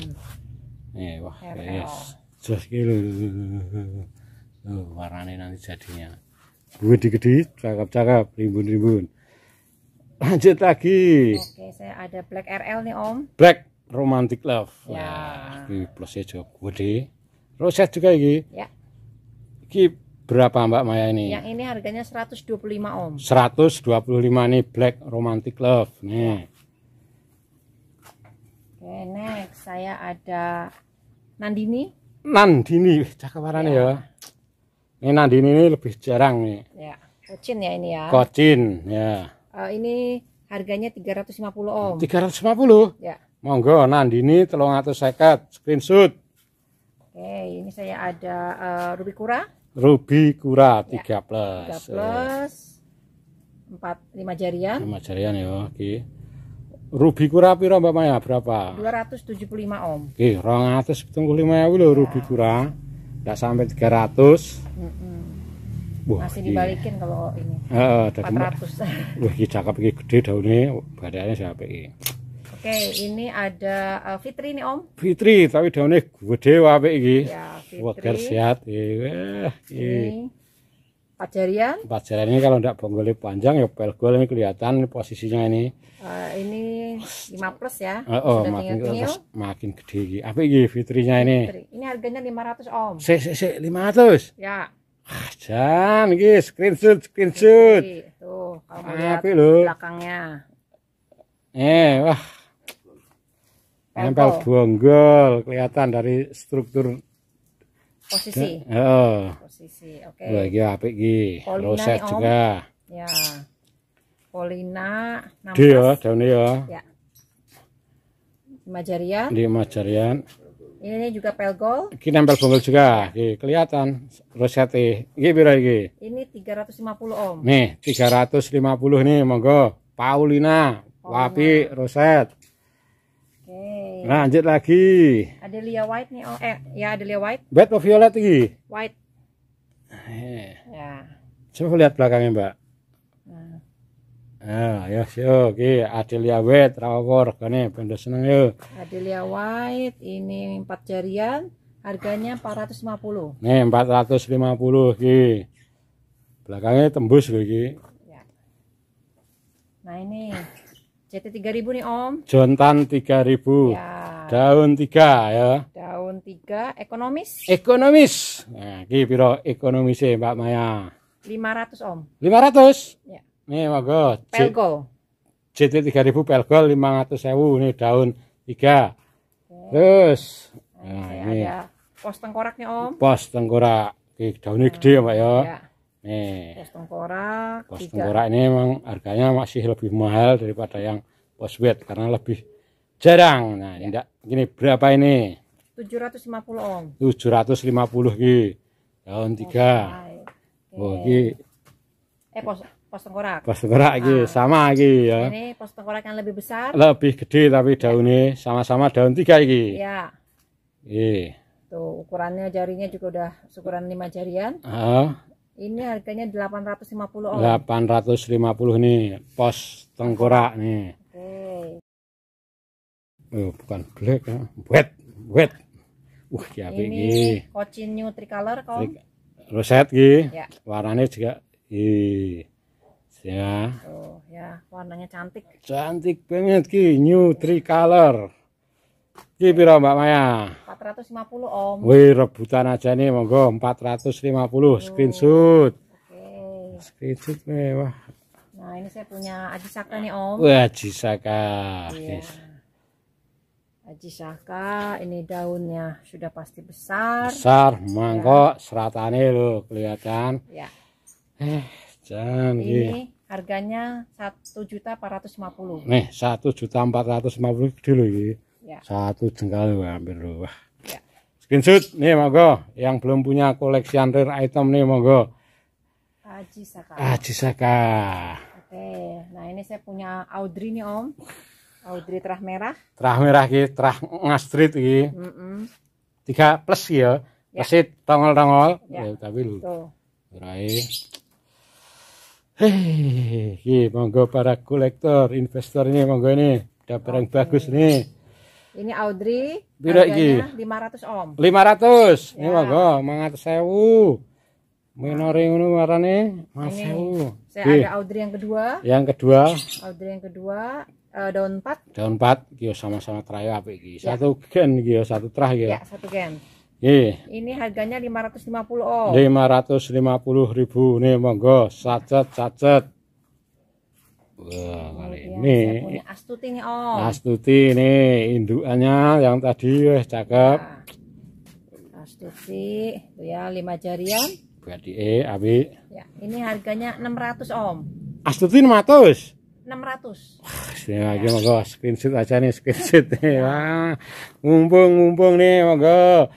Nih, eh, wah, yes. Jos kilo. Tuh, warnanya nanti jadinya. Gede-gede, cakep-cakep, rimbun-rimbun lanjut lagi oke saya ada black RL nih om black romantic love ya nah, plusnya cukup gede roset juga ini ya ini berapa mbak Maya ini yang ini harganya 125 om 125 nih black romantic love nih oke next saya ada Nandini Nandini cakep warna ya. ya ini Nandini ini lebih jarang nih ya kocin ya ini ya kocin ya uh, ini harganya 350 Om. 350? Ya. Monggo Nandini sekat screenshot. Oke, ini saya ada uh, Ruby Kura. Ruby Kura 3 ya, plus. 3 plus. 4, 5 jarian. lima jarian ya, oke. Okay. Ruby Kura piro Mbak Maya berapa? 275 Om. Oke, rong 275 ewu lho ya. Ruby Kura. Enggak sampai 300. Mm -mm. Wah, masih iya. dibalikin iya. kalau ini. oh, ah, 400. Wah, ini cakep ini gede daunnya, badannya siapa ini Oke, ini ada uh, Fitri nih Om. Fitri, tapi daunnya gede wae ini Ya, Fitri. Wah, sehat. Iya, wah, iya. ini Pajarian. Pajarian ini kalau tidak bonggolnya panjang ya pelgol ini kelihatan posisinya ini. Uh, ini 5 plus ya. Uh, oh, makin tinggal, makin gede Apa ini fitrinya ini? Fitri. Ini harganya 500 Om. si si si 500. Ya. Ah, jan iki screenshot, screenshot. Tuh, kamu ah, lihat belakangnya. Eh, wah. Nempel bonggol kelihatan dari struktur posisi. Heeh. Oh. Posisi. Oke. Okay. Wah, iki apik iki. Roset juga. Ya. Polina namanya. Dia, daunnya ya. Ya. Majarian. Di Majarian. Ini juga pelgol. Ini nempel pelgol juga. Oke, kelihatan Rosette. Ini birahi. ini. Ini 350 ohm. Nih, 350 nih monggo. Paulina, oh, wapi roset. Oke. Okay. Lanjut lagi. Adelia white nih, oh eh ya Adelia white. Bed of violet lagi? White. Eh. Ya. Coba lihat belakangnya, Mbak. Ah, ya yo Adelia White ra apa regane ben seneng yo. Adelia White ini empat jarian harganya empat ratus lima 450. Nih puluh ki. Belakangnya tembus lho ki. Ya. Nah ini CT ribu nih Om. Jontan 3000. Ya. Daun tiga ya. Daun tiga ekonomis. Ekonomis. Nah, ki piro ekonomisnya Mbak Maya? Lima ratus Om. 500? Ya. Nih monggo. Pelgo. JT 3000 Pelgo 500.000 nih daun 3. Okay. Terus nah ini ada pos tengkoraknya Om. Pos tengkorak. Oke, daunnya nah, gede ya, Pak ya. Nih. Pos tengkorak. Pos tengkorak ini memang harganya masih lebih mahal daripada yang pos wet karena lebih jarang. Nah, ya. tidak gini berapa ini? 750 Om. 750 iki. Daun 3. Oh, iki. Oh, eh pos pos tengkorak. Pos tengkorak ah. sama lagi ya. Ini pos tengkorak yang lebih besar. Lebih gede tapi ya. daunnya sama-sama daun tiga lagi ya Iya. Tuh ukurannya jarinya juga udah ukuran lima jarian. Ah. Ini harganya 850 lima 850 nih pos tengkorak nih. Oke. Okay. Oh, bukan black ya. Wet, wet. Wah, uh, ya Ini Cochin New Tricolor, Kom. Roset iki. Ya. Warnanya juga ih iya ya. Oh, ya, warnanya cantik. Cantik banget ki, new three color. Ki piro Mbak Maya? 450 Om. Wih, rebutan aja nih monggo 450 oh. screenshot. Oke. Okay. Screenshot mewah. Nah, ini saya punya Aji Saka nih Om. Wah, Aji Saka. Iya. Yes. Aji Saka, ini daunnya sudah pasti besar. Besar, mangkok, ya. seratane loh kelihatan. Ya. Eh, jangan ini. Harganya satu juta empat ratus lima puluh. Nih, satu juta empat puluh dulu iki. Ya. Satu jengkal hampir wah. Ya. Screenshot nih monggo yang belum punya koleksi rare item nih monggo. Aji Saka. Aji Saka. Oke, nah ini saya punya Audrey nih Om. Audrey terah merah. Terah merah ki, terah ngastrit ki. Tiga plus ya. Masih ya. tongol-tongol, ya. ya, tapi lu. Tuh. Rai. Hei, monggo para kolektor, investor ini monggo ini, ada barang okay. bagus nih. Ini Audrey, Bira Lima ratus om. 500. Ya. Ini monggo, mangat sewu. ini warna nih. Mas sewu. Saya ada Audrey yang kedua. Yang kedua. Audrey yang kedua. Uh, daun empat. daun empat, gyo sama-sama terayu apa Satu ya. satu gen gyo satu terah gyo. ya satu gen Nggih. Ini harganya 550 om. 550 ribu nih monggo sacet sacet. Wah, ini. ini. Astuti nih om. Astuti ini indukannya yang tadi eh cakep. Nah, astuti ya lima jarian. Berarti E, Abi. Ya, ini harganya 600 om. Astuti 500. 600. Wah, sini lagi monggo screenshot aja nih screenshot. Ya. Wah, mumpung mumpung nih monggo.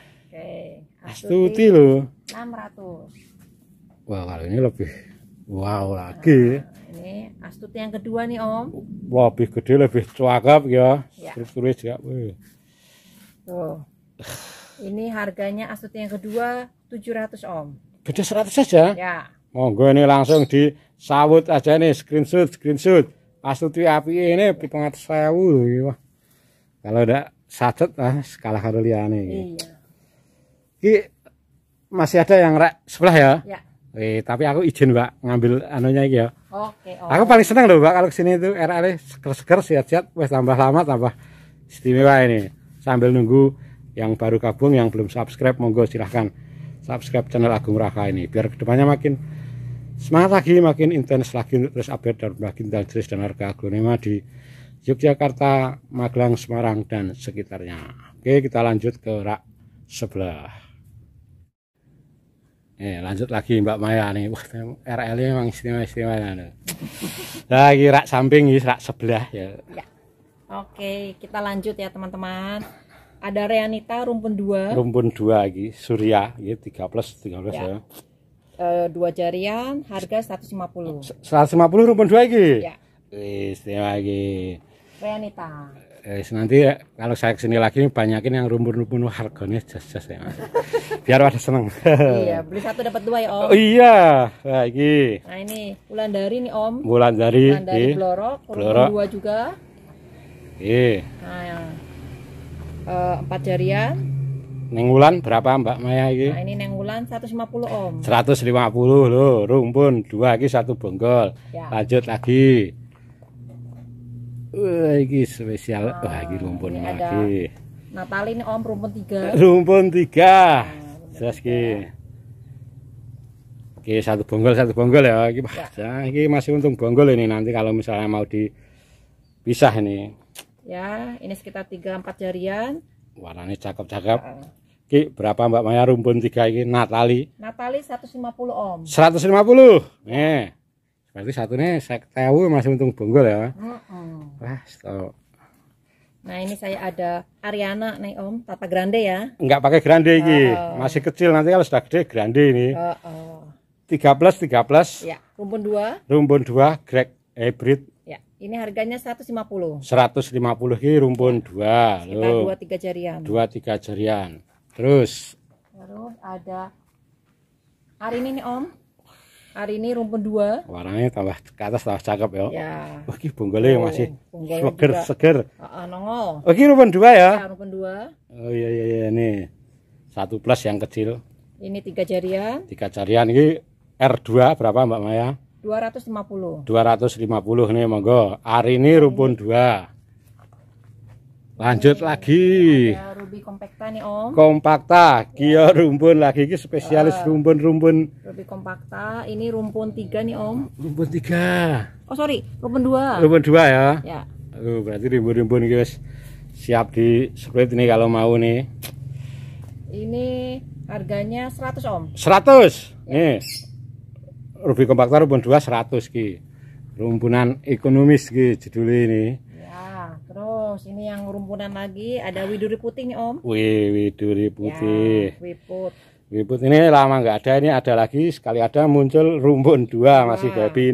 Astuti loh. 600. Wah, kalau ini lebih wow lagi. Nah, ini Astuti yang kedua nih, Om. Wah, Lebih gede, lebih cakep ya. ya. Strukturnya juga. Tuh. Ini harganya Astuti yang kedua 700, Om. Gede 100 saja? Ya. Monggo ini langsung di sawut aja nih screenshot, screenshot. Astuti api ini pitung atas sewu. Kalau udah sacet, ah, lah, skala karulia nih Iya. Ki masih ada yang rak sebelah ya? Ya. Eh, tapi aku izin Mbak ngambil anunya iki ya. Oke, oke. Aku paling seneng loh Mbak kalau kesini itu RR e seger-seger sehat-sehat wes tambah lama tambah istimewa ini. Sambil nunggu yang baru gabung yang belum subscribe monggo silahkan subscribe channel Agung Raka ini biar kedepannya makin semangat lagi makin intens lagi untuk terus update dan makin terus dan harga aglonema di Yogyakarta, Magelang, Semarang dan sekitarnya. Oke, kita lanjut ke rak sebelah. Eh, lanjut lagi Mbak Maya nih. Wah, RL-nya memang istimewa-istimewa. nih. Lagi rak samping, ini rak sebelah ya. ya. Oke, kita lanjut ya teman-teman. Ada Reanita rumpun 2. Rumpun 2 lagi, Surya, ya 3 plus 13 ya. ya. E, dua jarian, harga 150. 150 rumpun 2 lagi? Ya. Istimewa lagi. Reanita eh, nanti eh, kalau saya kesini lagi banyakin yang rumpun-rumpun harganya jas-jas ya mas. biar ada seneng iya beli satu dapat dua ya om oh, iya lagi nah, nah ini bulan dari nih om bulan dari bulan dari blorok blorok dua juga iya nah ya. uh, empat jarian Nengulan berapa Mbak Maya ini? Nah, ini nengulan 150 Om. 150 loh, rumpun dua lagi satu bonggol. Ya. Lanjut lagi. Wah, ini spesial. Wah, ini rumpun lagi. Natal ini Om rumpun tiga. Rumpun tiga. Nah, Jelas ki. Oke, satu bonggol, satu bonggol ya. Ini, ya. Ah, ini masih untung bonggol ini nanti kalau misalnya mau dipisah ini. Ya, ini sekitar tiga empat jarian. Warnanya cakep-cakep. Nah. Ki, berapa Mbak Maya rumpun tiga ini Natali? Natali 150 Om. 150. Nih berarti satu satunya sektewu masih untung bonggol ya oh, oh. wah stop Nah ini saya ada Ariana nih Om, Tata Grande ya. Enggak pakai Grande ini, oh. masih kecil nanti kalau sudah gede Grande ini. Oh, oh. 3 plus 3 plus. Ya, rumpun 2. Rumpun 2 Greg hybrid. Ya, ini harganya 150. 150 ini rumpun 2. Ya, sekitar 2 3 jarian. 2 3 jarian. Terus terus ada Hari ini nih Om, hari ini rumpun dua warnanya tambah ke atas tambah cakep ya ya oke bonggolnya yang masih seger juga. seger uh, nongol oke oh, rumpun dua ya, ya rumpun dua oh iya iya iya nih satu plus yang kecil ini tiga jarian tiga jarian ini R2 berapa Mbak Maya 250 250 nih monggo hari ini rumpun dua Lanjut lagi. Ruby Compacta nih Om. kompakta Kia iya. rumpun lagi ini spesialis eh, rumpun-rumpun. Ruby Compacta, ini rumpun tiga nih Om. Rumpun tiga Oh sorry, rumpun dua Rumpun dua ya. Ya. Uh, berarti rumpun-rumpun guys. Siap di split nih kalau mau nih. Ini harganya 100 Om. 100. Ya. Nih. Ruby kompakta rumpun dua 100 ki. Rumpunan ekonomis ki judulnya ini terus ini yang rumpunan lagi ada widuri putih nih om wih widuri ya, putih ya, wiput wiput ini lama nggak ada ini ada lagi sekali ada muncul rumpun dua masih baby ini.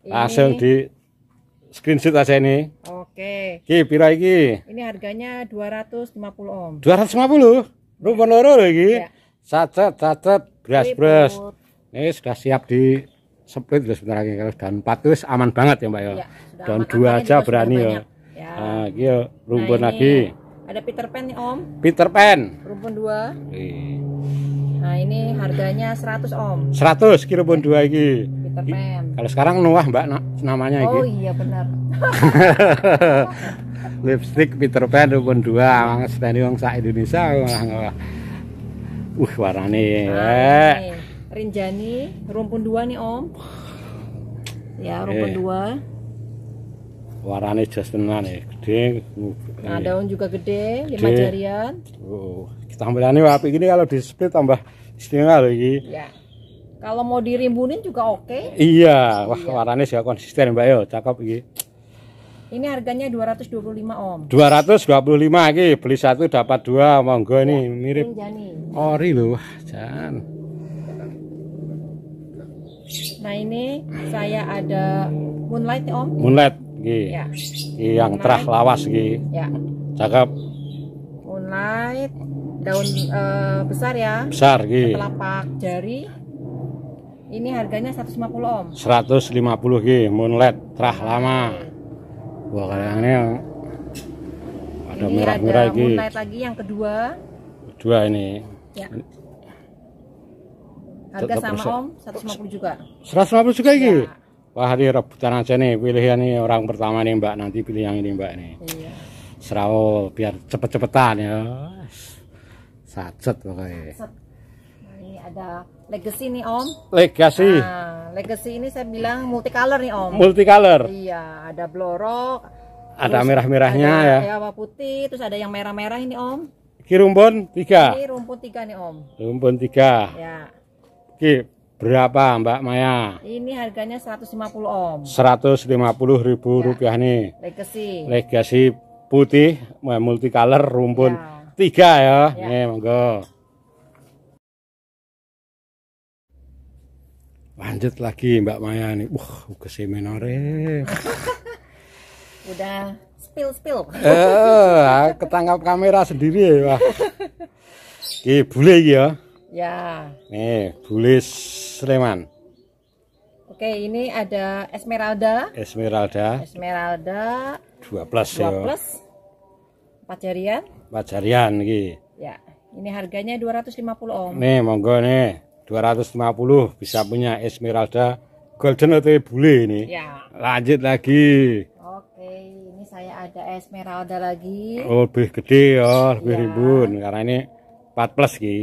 ini langsung di screenshot aja ini oke okay. pira iki ini harganya 250 om 250 rumpun loro lagi ya. cacat cacat beras beras ini sudah siap di split sebentar lagi kalau dan 4 itu aman banget ya mbak ya, iya, dan dua aja berani ya Ya. Nah, iya rumpun nah, lagi. Ada Peter Pan nih, Om. Peter Pan. Rumpun 2. Iya. Nah, ini harganya 100, Om. 100 kilo rumpun 2 iki. Peter Pan. Kalau sekarang Noah, Mbak, namanya iki. Oh iya benar. Lipstick Peter Pan rumpun 2 wong standing wong sak Indonesia malah. Uh, warnane. Nah, eh. Rinjani rumpun 2 nih, Om. Ya, rumpun 2. Eh warane jas tenan ya gede nah eh, daun juga gede, gede. lima jarian oh ini wapi gini kalau di split tambah istimewa lagi. ya. kalau mau dirimbunin juga oke okay. iya wah iya. warnanya juga konsisten mbak yo cakep ini ini harganya 225 om 225 lagi beli satu dapat dua monggo ini ya, mirip ini ori loh wah nah ini saya ada moonlight om moonlight nggih. Ya. yang terah lawas nggih. Ya. Cakep. Mulai daun e, besar ya. Besar nggih. Telapak jari. Ini harganya 150 Om. 150 nggih, moonlight terah lama. Wah, kayaknya yang ada merah-merah ini. Ada moonlight lagi yang kedua. Kedua ini. Ya. Harga Tetap sama Om, 150 juga. 150 juga ini? Ya. Wah hari rebutan aja nih pilihan nih orang pertama nih mbak nanti pilih yang ini mbak nih. Iya. Serau biar cepet-cepetan ya. Sacet pokoknya. Sacet. Ini ada legacy nih om. Legacy. Nah, legacy ini saya bilang multicolor nih om. Multicolor. Iya ada blorok. Ada merah-merahnya ya. Ada ya, putih terus ada yang merah-merah ini om. Kirumbon tiga. Ki rumpun tiga nih om. Rumpun tiga. Ya. Kip. Berapa Mbak Maya? Ini harganya 150 Om. 150 ribu ya. rupiah nih. Legacy. Legacy putih, eh, multicolor, rumpun. Ya. Tiga ya. ya. Nih monggo. Lanjut lagi Mbak Maya nih. Wah, uh, menore. Udah spill spill. Eh, eh, ketangkap kamera sendiri ya. Oke, bule ya. Ya. Nih, bulis Sleman. Oke, ini ada Esmeralda. Esmeralda. Esmeralda. 12 ya. 12. Empat jarian. Empat jarian iki. Ya. Ini harganya 250 Om. Nih, monggo nih. 250 bisa punya Esmeralda Golden atau bule ini. Ya. Lanjut lagi. Oke, ini saya ada Esmeralda lagi. Oh, lebih gede ya, lebih ya. ribun karena ini 4 plus ki.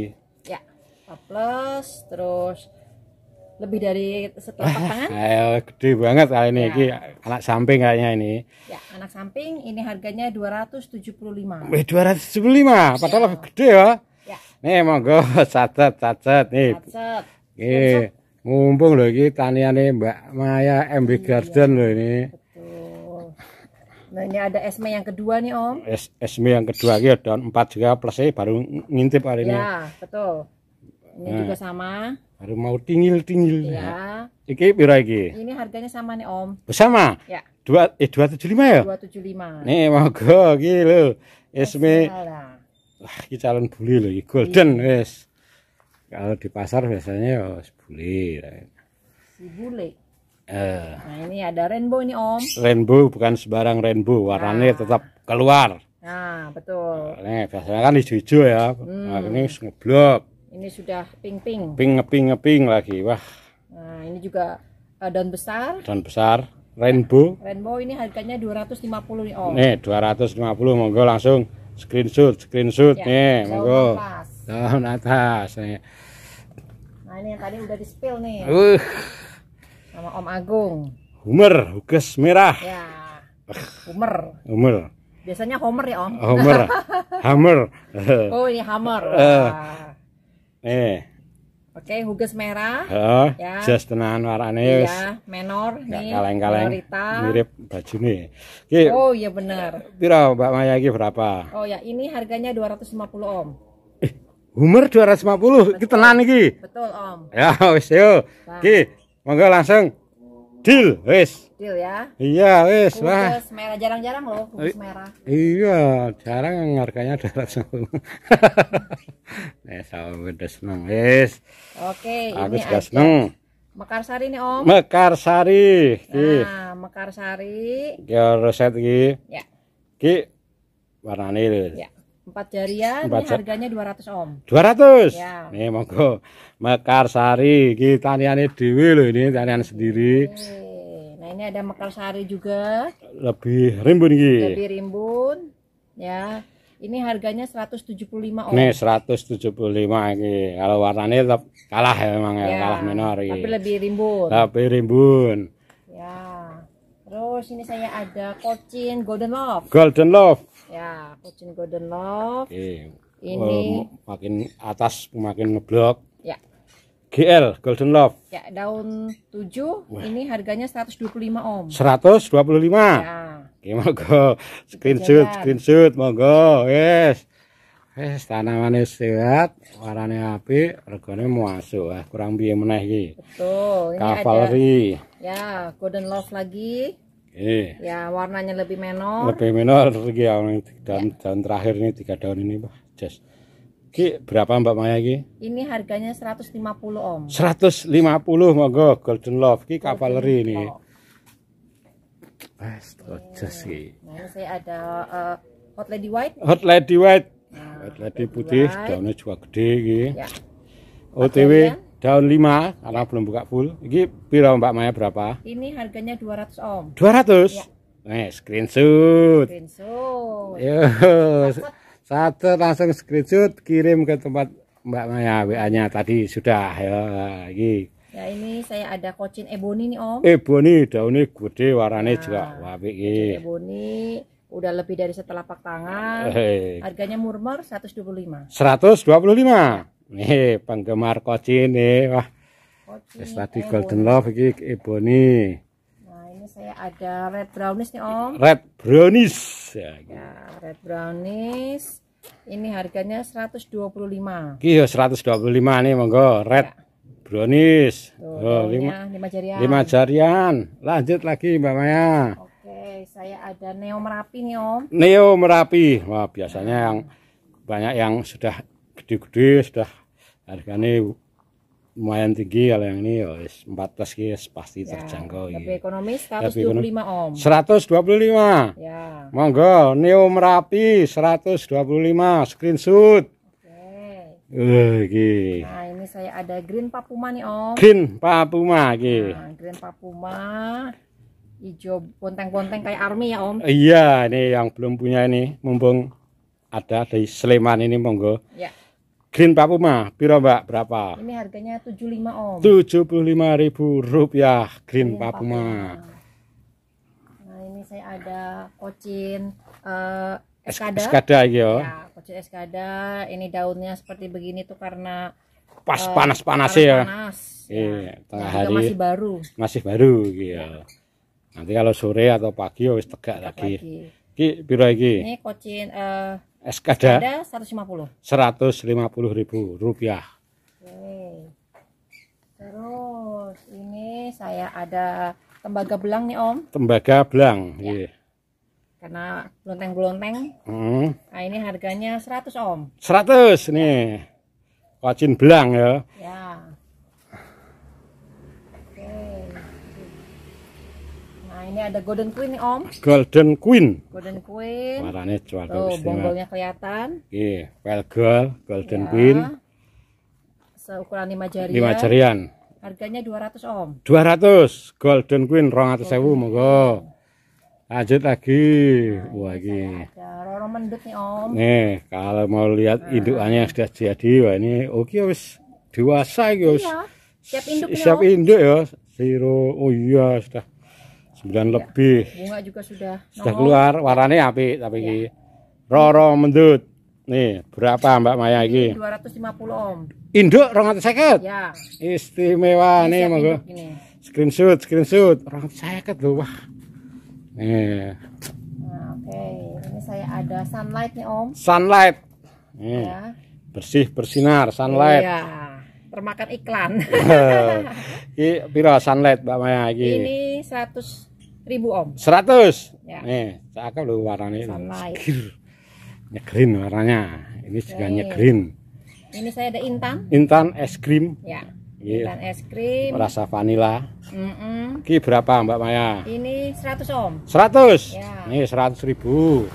Ya. 4 plus terus lebih dari setelah tangan. Ayo, gede banget kali ini. Ya. Ini anak samping kayaknya ini. Ya, anak samping ini harganya 275. Eh, 275. Padahal ya. gede ya. ya. Nih monggo catet, catet nih. Catet. Nih, mumpung loh iki nih Mbak Maya MB iya. Garden loh ini. Betul. Nah, ini ada esme yang kedua nih, Om. Es esme yang kedua iki ada 4 juga plus baru ngintip hari ini. Ya, betul. Ini nah. juga sama. Baru mau tinggil tinggil, Ya. Iki pira iki? Ini harganya sama nih, Om. bersama. Oh, ya. Dua, eh dua tujuh lima ya? dua tujuh lima. Nih, monggo iki lho. esme. Wah, iki calon bule lho, golden iya. wis. Kalau di pasar biasanya ya bule. Si bule. Eh. Nah, ini ada rainbow nih, Om. Rainbow bukan sebarang rainbow, warnanya nah. tetap keluar. Nah, betul. nih biasanya kan hijau-hijau ya. Hmm. Nah, ini ngeblok. Ini sudah pink-pink. Pink ngeping ngeping lagi. Wah. Nah, ini juga uh, daun besar. Daun besar. Rainbow. Rainbow ini harganya 250 nih, Om. Nih, 250 monggo langsung screenshot, screenshot ya, nih, monggo. Daun atas. Nih. Nah, ini yang tadi udah di-spill nih. Uh. Sama Om Agung. Humer, hukes merah. Ya. Humer. Humer. Biasanya Homer ya, Om. Homer. hammer. oh, ini Hammer. Uh. Eh. Oke, okay, huges merah. Heeh. ya. Jas tenan warnane iya, wis. Iya, menor nih. Kaleng-kaleng. Mirip baju nih. oh iya benar. Pira Mbak Maya iki berapa? Oh ya, ini harganya 250 Om. Eh, Humor 250 betul. iki tenan iki. Betul Om. Ya wis yo. Oke, monggo langsung Deal, wes. Deal ya. Iya, wes. Wah. merah jarang-jarang loh, kubis eh, merah. Iya, jarang harganya darat semua Nih, sama udah seneng, wes. Oke, Aku ini sudah seneng. Mekarsari nih, Om. Mekarsari. Nah, Mekarsari. Ya, reset ki. Ya. Ki warna nil. Ya. Empat jarian, Empat ini harganya 200 om. 200? Ya. Nih monggo. Mekar sari, nih aneh dewi loh ini, tanian sendiri. Oke. Nah ini ada mekar sari juga. Lebih rimbun ini. Lebih rimbun. Ya. Ini harganya 175 om. Nih 175 ini. Kalau warnanya tetap kalah ya memang ya, ya kalah menor ini. Tapi lebih rimbun. tapi rimbun. Ya. Terus ini saya ada kocin Golden Love. Golden Love. Ya, kucing golden love. Oke. Ini oh, makin atas makin ngeblok. Ya. GL Golden Love. Ya, daun 7 Wah. ini harganya 125 Om. 125. Ya. Oke, monggo screenshot, screenshot monggo. yes Wes tanamannya sehat, api apik, mau masuk. Ah, kurang biaya menaiki Betul. Ini Cavalry. Ada, ya, Golden Love lagi eh. ya warnanya lebih menor lebih menor lagi ya dan ya. dan terakhir ini tiga daun ini pak just Ki, berapa Mbak Maya Ki? Ini harganya 150 Om. 150 monggo Golden Love Ki Cavalry ini. Wes, oh, jas Ki. Nah, saya ada uh, Hot Lady White. Hot Lady White. Nah, hot Lady, putih, daunnya juga gede Ki. Ya. OTW Daun 5 karena belum buka full. Ini piro Mbak Maya berapa? Ini harganya 200 Om. 200? Ya. Nih, screenshot. Screenshot. Yo. Satu langsung screenshot kirim ke tempat Mbak Maya WA-nya tadi sudah ya. Ini Ya ini saya ada kocin ebony nih om. Ebony daunnya gede warnanya nah, juga wapi. Ebony, eboni udah lebih dari setelah pak tangan. Hey. Eh. Harganya murmur 125. 125. Nih penggemar koci nih, wah. es tadi eh, Golden Love iki Ebony. Nah, ini saya ada red brownies nih, Om. Red brownies. Ya, ya nah, red brownies. Ini harganya 125. Iki 125 ya nih, monggo red. Ya. Brownies. Tuh, oh, lima, lima jarian. Lima jarian. Lanjut lagi Mbak Maya. Oke, saya ada Neo Merapi nih Om. Neo Merapi. Wah, biasanya yang banyak yang sudah gede-gede sudah harganya lumayan tinggi kalau yang ini ya 14 kis pasti ya, terjangkau tapi ekonomis 125 Om. 125. Ya. Monggo Neo Merapi 125 screenshot. Oke. Uh, iki. Nah, ini saya ada Green Papuma nih, Om. Green Papuma iki. Nah, Green Papuma hijau bonteng-bonteng kayak army ya, Om. Iya, ini yang belum punya ini mumpung ada di Sleman ini monggo. Ya. Green Papuma, piro Mbak? Berapa? Ini harganya tujuh 75 Om. lima ribu rupiah Green, ini Papuma. Nah, ini saya ada kocin eh, eskada. Eskada yo. Ya, kocin eskada. Ini daunnya seperti begini tuh karena pas eh, panas-panas iya. ya. Panas. Iya, ya. tengah hari. Masih baru. Masih baru gitu. Ya. Nanti kalau sore atau pagi ya wis tegak, lagi. lagi. Ki piro iki? Ini kocin eh uh, seratus 150. 150 ribu rupiah. Oke. Terus ini saya ada tembaga belang nih, Om. Tembaga belang, ya. iya. Yeah. Karena blonteng-blonteng. Hmm. Nah, ini harganya 100, Om. 100 nih. Ya. Kocin belang ya. Ya. ini ada golden queen nih om golden queen golden queen warnanya cuaca tuh bonggolnya kelihatan oke iya, well girl golden ya. queen seukuran lima jarian lima jarian harganya 200 om ratus, golden queen rong atau sewu monggo lanjut lagi nah, wah ini roro mendut nih om nih kalau mau lihat nah. indukannya sudah jadi wah ini oke okay, wis dewasa guys iya. siap induk siap induk ya siro oh iya sudah Sebulan ya. lebih. Bunga juga sudah. Sudah keluar, warnanya api tapi ya. Roro mendut. Nih, berapa Mbak Maya lima 250 Om. Induk 250. Ya. Istimewa ini nih monggo. Screenshot, screenshot. seket loh, wah. Nih. Nah, oke. Ini saya ada sunlight nih, Om. Sunlight. Nih. Ya. Bersih bersinar sunlight. Iya. Termakan iklan. Iki iya. piro sunlight Mbak Maya ini? Ini 100 1000 om. 100. Ya. Nih, eh, cakep loh warnanya. Sunlight. Nyegerin warnanya. Ini juga nyegerin. Ini saya ada intan. Intan es krim. Ya. Yeah. Intan es krim. Rasa vanila. Mm -mm. Ki berapa Mbak Maya? Ini 100 om. 100. Ya. Nih 100 ribu.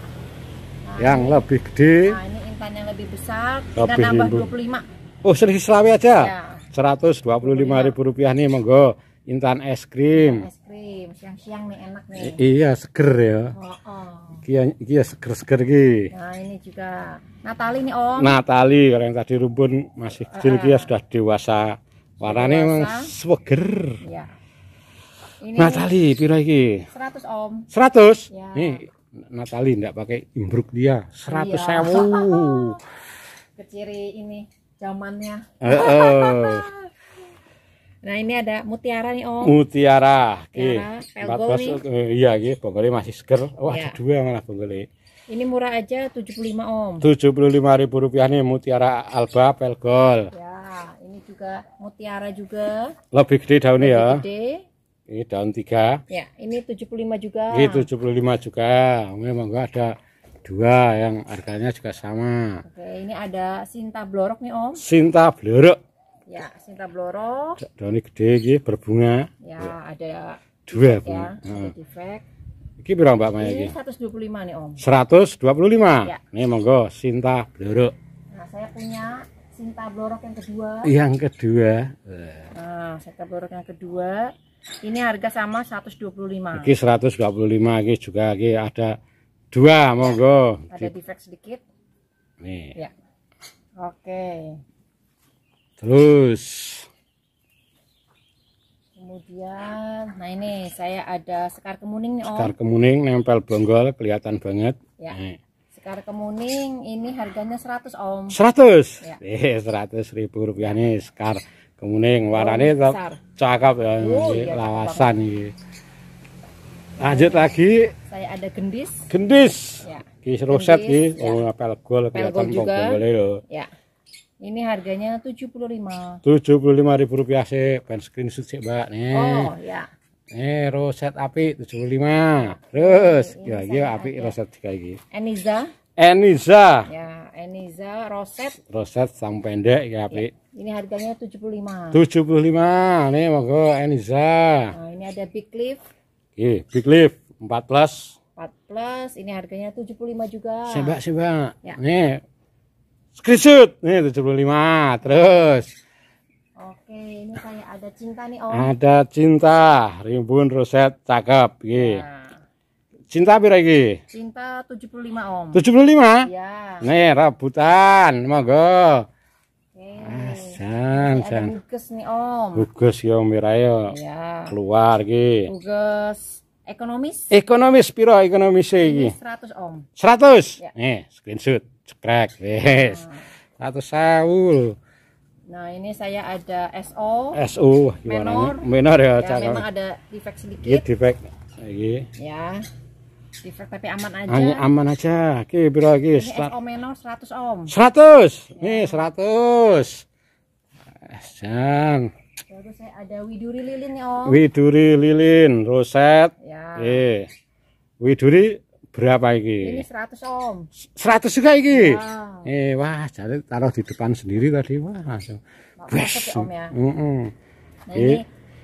Nah, yang ini, lebih gede. Nah, ini intan yang lebih besar. Lebih kita nambah 25. Oh, selisih selawe aja. Ya. 125 iya. ribu rupiah nih monggo. Intan es krim. Es krim, siang-siang nih enak nih. I iya, seger ya. Oh, oh. Kia, ya- ya seger-seger gitu. Nah, ini juga Natali nih, Om. Natali, kalau yang tadi rumpun masih kecil, uh, uh. sudah dewasa. Warnanya emang seger. Iya. Ini Natali, piro iki? 100, Om. Seratus. Ya. Nih, Natali tidak pakai imbruk dia. Seratus iya. sewu. Keciri ini zamannya. Uh, uh. Nah ini ada mutiara nih om. Mutiara, oke. Pelgol Uh, Iya, gitu. bonggoli masih seger. Wah, oh, ya. ada iya. dua malah bonggoli Ini murah aja tujuh puluh lima om. tujuh puluh lima ribu rupiah nih mutiara alba pelgol. Ya, ini juga mutiara juga. Lebih gede daunnya Lebih ya. Gede. Ini daun tiga. Ya, ini tujuh puluh lima juga. Ini lima juga. Memang enggak ada dua yang harganya juga sama. Oke, ini ada Sinta Blorok nih om. Sinta Blorok ya, ya. Sinta Bloro daunnya gede gitu berbunga ya, ya. ada dua bunga ya, hmm. Ah. defek Iki berapa Mbak Maya iki? 125 nih Om. 125. Ya. Nih monggo Sinta bloro Nah, saya punya Sinta Blorok yang kedua. Yang kedua. Nah, Sinta Blorok yang kedua. Ini harga sama 125. Iki 125 iki juga iki ada dua monggo. Ada defect sedikit. Nih. Ya. Oke. Terus. Kemudian, nah ini saya ada sekar kemuning nih Om. Sekar kemuning nempel bonggol kelihatan banget. Ya. Nah. Sekar kemuning ini harganya 100 Om. 100. Ya. Eh, 100 ribu rupiah nih sekar kemuning warnanya oh, tetap cakep ya, oh, iya, lawasan gitu. Lanjut lagi. Saya ada gendis. Gendis. Ya. Kis roset ya. oh apel gol kelihatan kok gole Ya. Ini harganya tujuh puluh lima ribu rupiah sih, pen screenshot sih, Mbak. Nih. Oh, ya. Nih, roset api lima. Terus, Oke, ya, ya api aja. roset kayak gini. Eniza. Eniza. Ya, Eniza roset. Roset sang pendek ya, api. Ya. Ini harganya tujuh Tujuh puluh lima. puluh lima. Nih, monggo Eniza. Nah, ini ada Big leaf. Oke, Big empat 14 Empat plus ini harganya tujuh puluh lima juga. Sebak sebak. Ya. Nih, Screenshot. Nih 75. Terus. Oke, ini saya ada cinta nih, Om. Ada cinta, rimbun roset cakep iki. Ya. Cinta pira iki? Cinta 75, Om. 75? Iya. Nih rebutan, monggo. Asan, asan. bugus nih om. bugus ya om Mirayo. Ya. Iya. Keluar ki. bugus ekonomis. Ekonomis piro ekonomis ini 100 om. 100. Ya. Nih screenshot cekrek yes nah. satu saul nah ini saya ada SO SO menor menor ya, ya cara. memang ada defect sedikit ini iya, defect lagi ya defect tapi aman aja Hanya aman aja oke bro lagi SO menor 100 ohm 100 ya. nih 100 Sang. Eh, Terus saya ada widuri lilin ya, Om. Widuri lilin, roset. Ya. Eh. Widuri berapa ini? Ini 100 Om. 100 juga ini? Wow. Eh wah, jadi taruh di depan sendiri tadi wah langsung. Wes. Om ya. Mm -mm. Nah, ini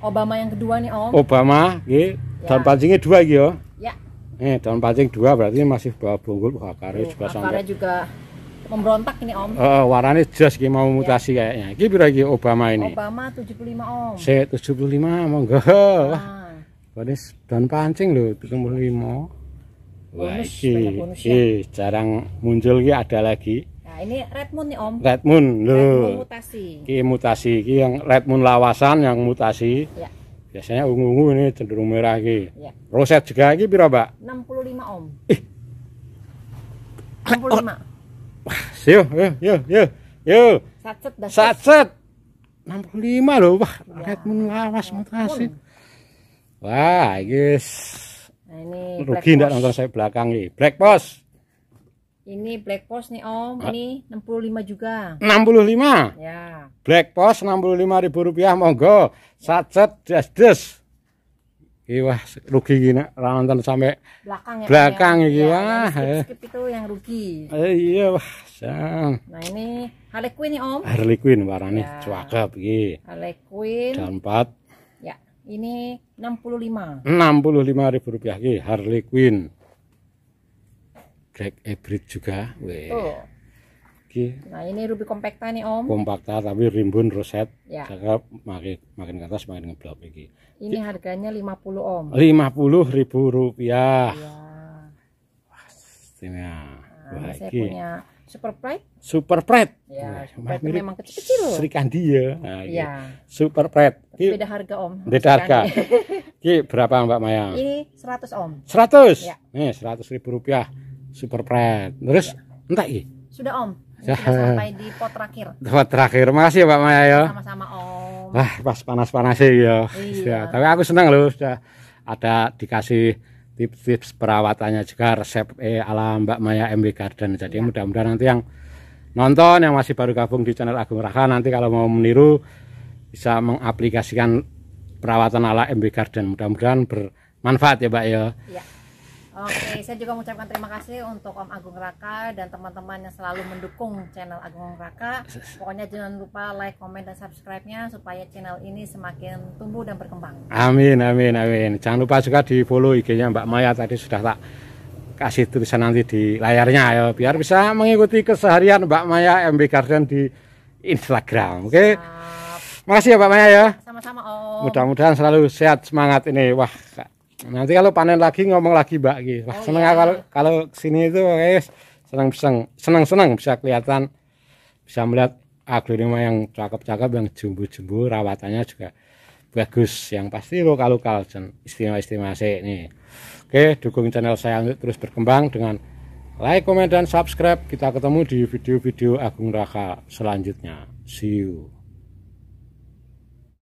Obama yang kedua nih Om. Obama, ini Ya. Daun pancingnya dua iki ya. Ya. Eh, daun pancing dua berarti masih bawa bonggol akarnya Duh, juga akarnya sampai. Akarnya juga memberontak ini Om. Eh, uh, warnanya jelas iki mau mutasi ya. kayaknya. Ini berapa ini Obama ini? Obama 75 Om. saya 75 monggo. Nah. Wah. ini daun pancing loh, 75. Wah, ih, bonus, ya. jarang muncul ki ada lagi. Nah, ini red moon nih, Om. Red moon lho. Red moon mutasi. Ki mutasi ki yang red moon lawasan yang mutasi. Ya. Biasanya ungu-ungu ini cenderung merah ki. Ya. Roset juga ki piro, Mbak? 65, Om. Ih. 65. Wah, yo yo yo yo. Yo. Satset dah. Satset. 65 loh, wah, ya. red moon lawas ya, mutasi. Wah, guys. Nah, ini rugi enggak nonton saya belakang nih. Black Post. Ini Black Post nih Om, enam ini 65 juga. 65? Ya. Black Post rp ribu rupiah monggo. Sacet des des. Iki wah rugi iki nonton sampai belakang, belakang ya, ya. Belakang ya, wah. Skip, skip eh. itu yang rugi. Eh, iya wah, sang. Nah ini Harley Quinn nih Om. Harley Quinn warnane ya. cakep iki. Harley Quinn. Dan 4 ini 65. 65 ribu rupiah Ki Harley Quinn. Greg Hybrid juga. Weh. Oke. Nah, ini Ruby kompakta nih, Om. Kompakta tapi rimbun roset. Ya. Saya makin makin ke atas makin ngeblok iki. Ini harganya harganya 50, Om. 50 ribu rupiah. Iya. Wah, ya. nah, Wah, saya punya Super Pride. Super Pride. Ya, Super Pride memang kecil-kecil. Sri Kandi ya. ya. Nah, iya. ya. Super Pride. beda harga Om. Beda harga. Ini berapa Mbak Maya? Ini 100 Om. 100. Ya. Nih, eh, 100 ribu rupiah Super Pride. Terus ya. entah ini. Sudah Om. Ya. sudah sampai di pot terakhir. Pot terakhir. Makasih ya, Mbak Maya ya. Sama-sama Om. Wah, pas panas-panasnya ya. Iya. tapi aku senang loh sudah ada dikasih tips-tips perawatannya juga resep eh, ala Mbak Maya MB Garden. Jadi ya. mudah-mudahan nanti yang nonton yang masih baru gabung di channel Agung Raka nanti kalau mau meniru bisa mengaplikasikan perawatan ala MB Garden. Mudah-mudahan bermanfaat ya, Mbak ya. ya. Oke, saya juga mengucapkan terima kasih untuk Om Agung Raka dan teman-teman yang selalu mendukung channel Agung Raka. Pokoknya jangan lupa like, komen, dan subscribe-nya supaya channel ini semakin tumbuh dan berkembang. Amin, amin, amin. Jangan lupa juga di follow IG-nya Mbak Maya tadi sudah tak kasih tulisan nanti di layarnya ya biar bisa mengikuti keseharian Mbak Maya MB Garden di Instagram. Oke. Okay? Makasih ya Mbak Maya ya. Sama-sama Om. Mudah-mudahan selalu sehat semangat ini. Wah, Nanti kalau panen lagi ngomong lagi Mbak gitu oh, seneng iya. kalau kalau sini itu guys seneng seneng seneng senang bisa kelihatan bisa melihat aglonema yang cakep-cakep yang jumbo-jumbo rawatannya juga bagus yang pasti lokal lokal dan istimewa-istimewa sih nih. Oke, dukung channel saya untuk terus berkembang dengan like, comment dan subscribe. Kita ketemu di video-video Agung Raka selanjutnya. See you.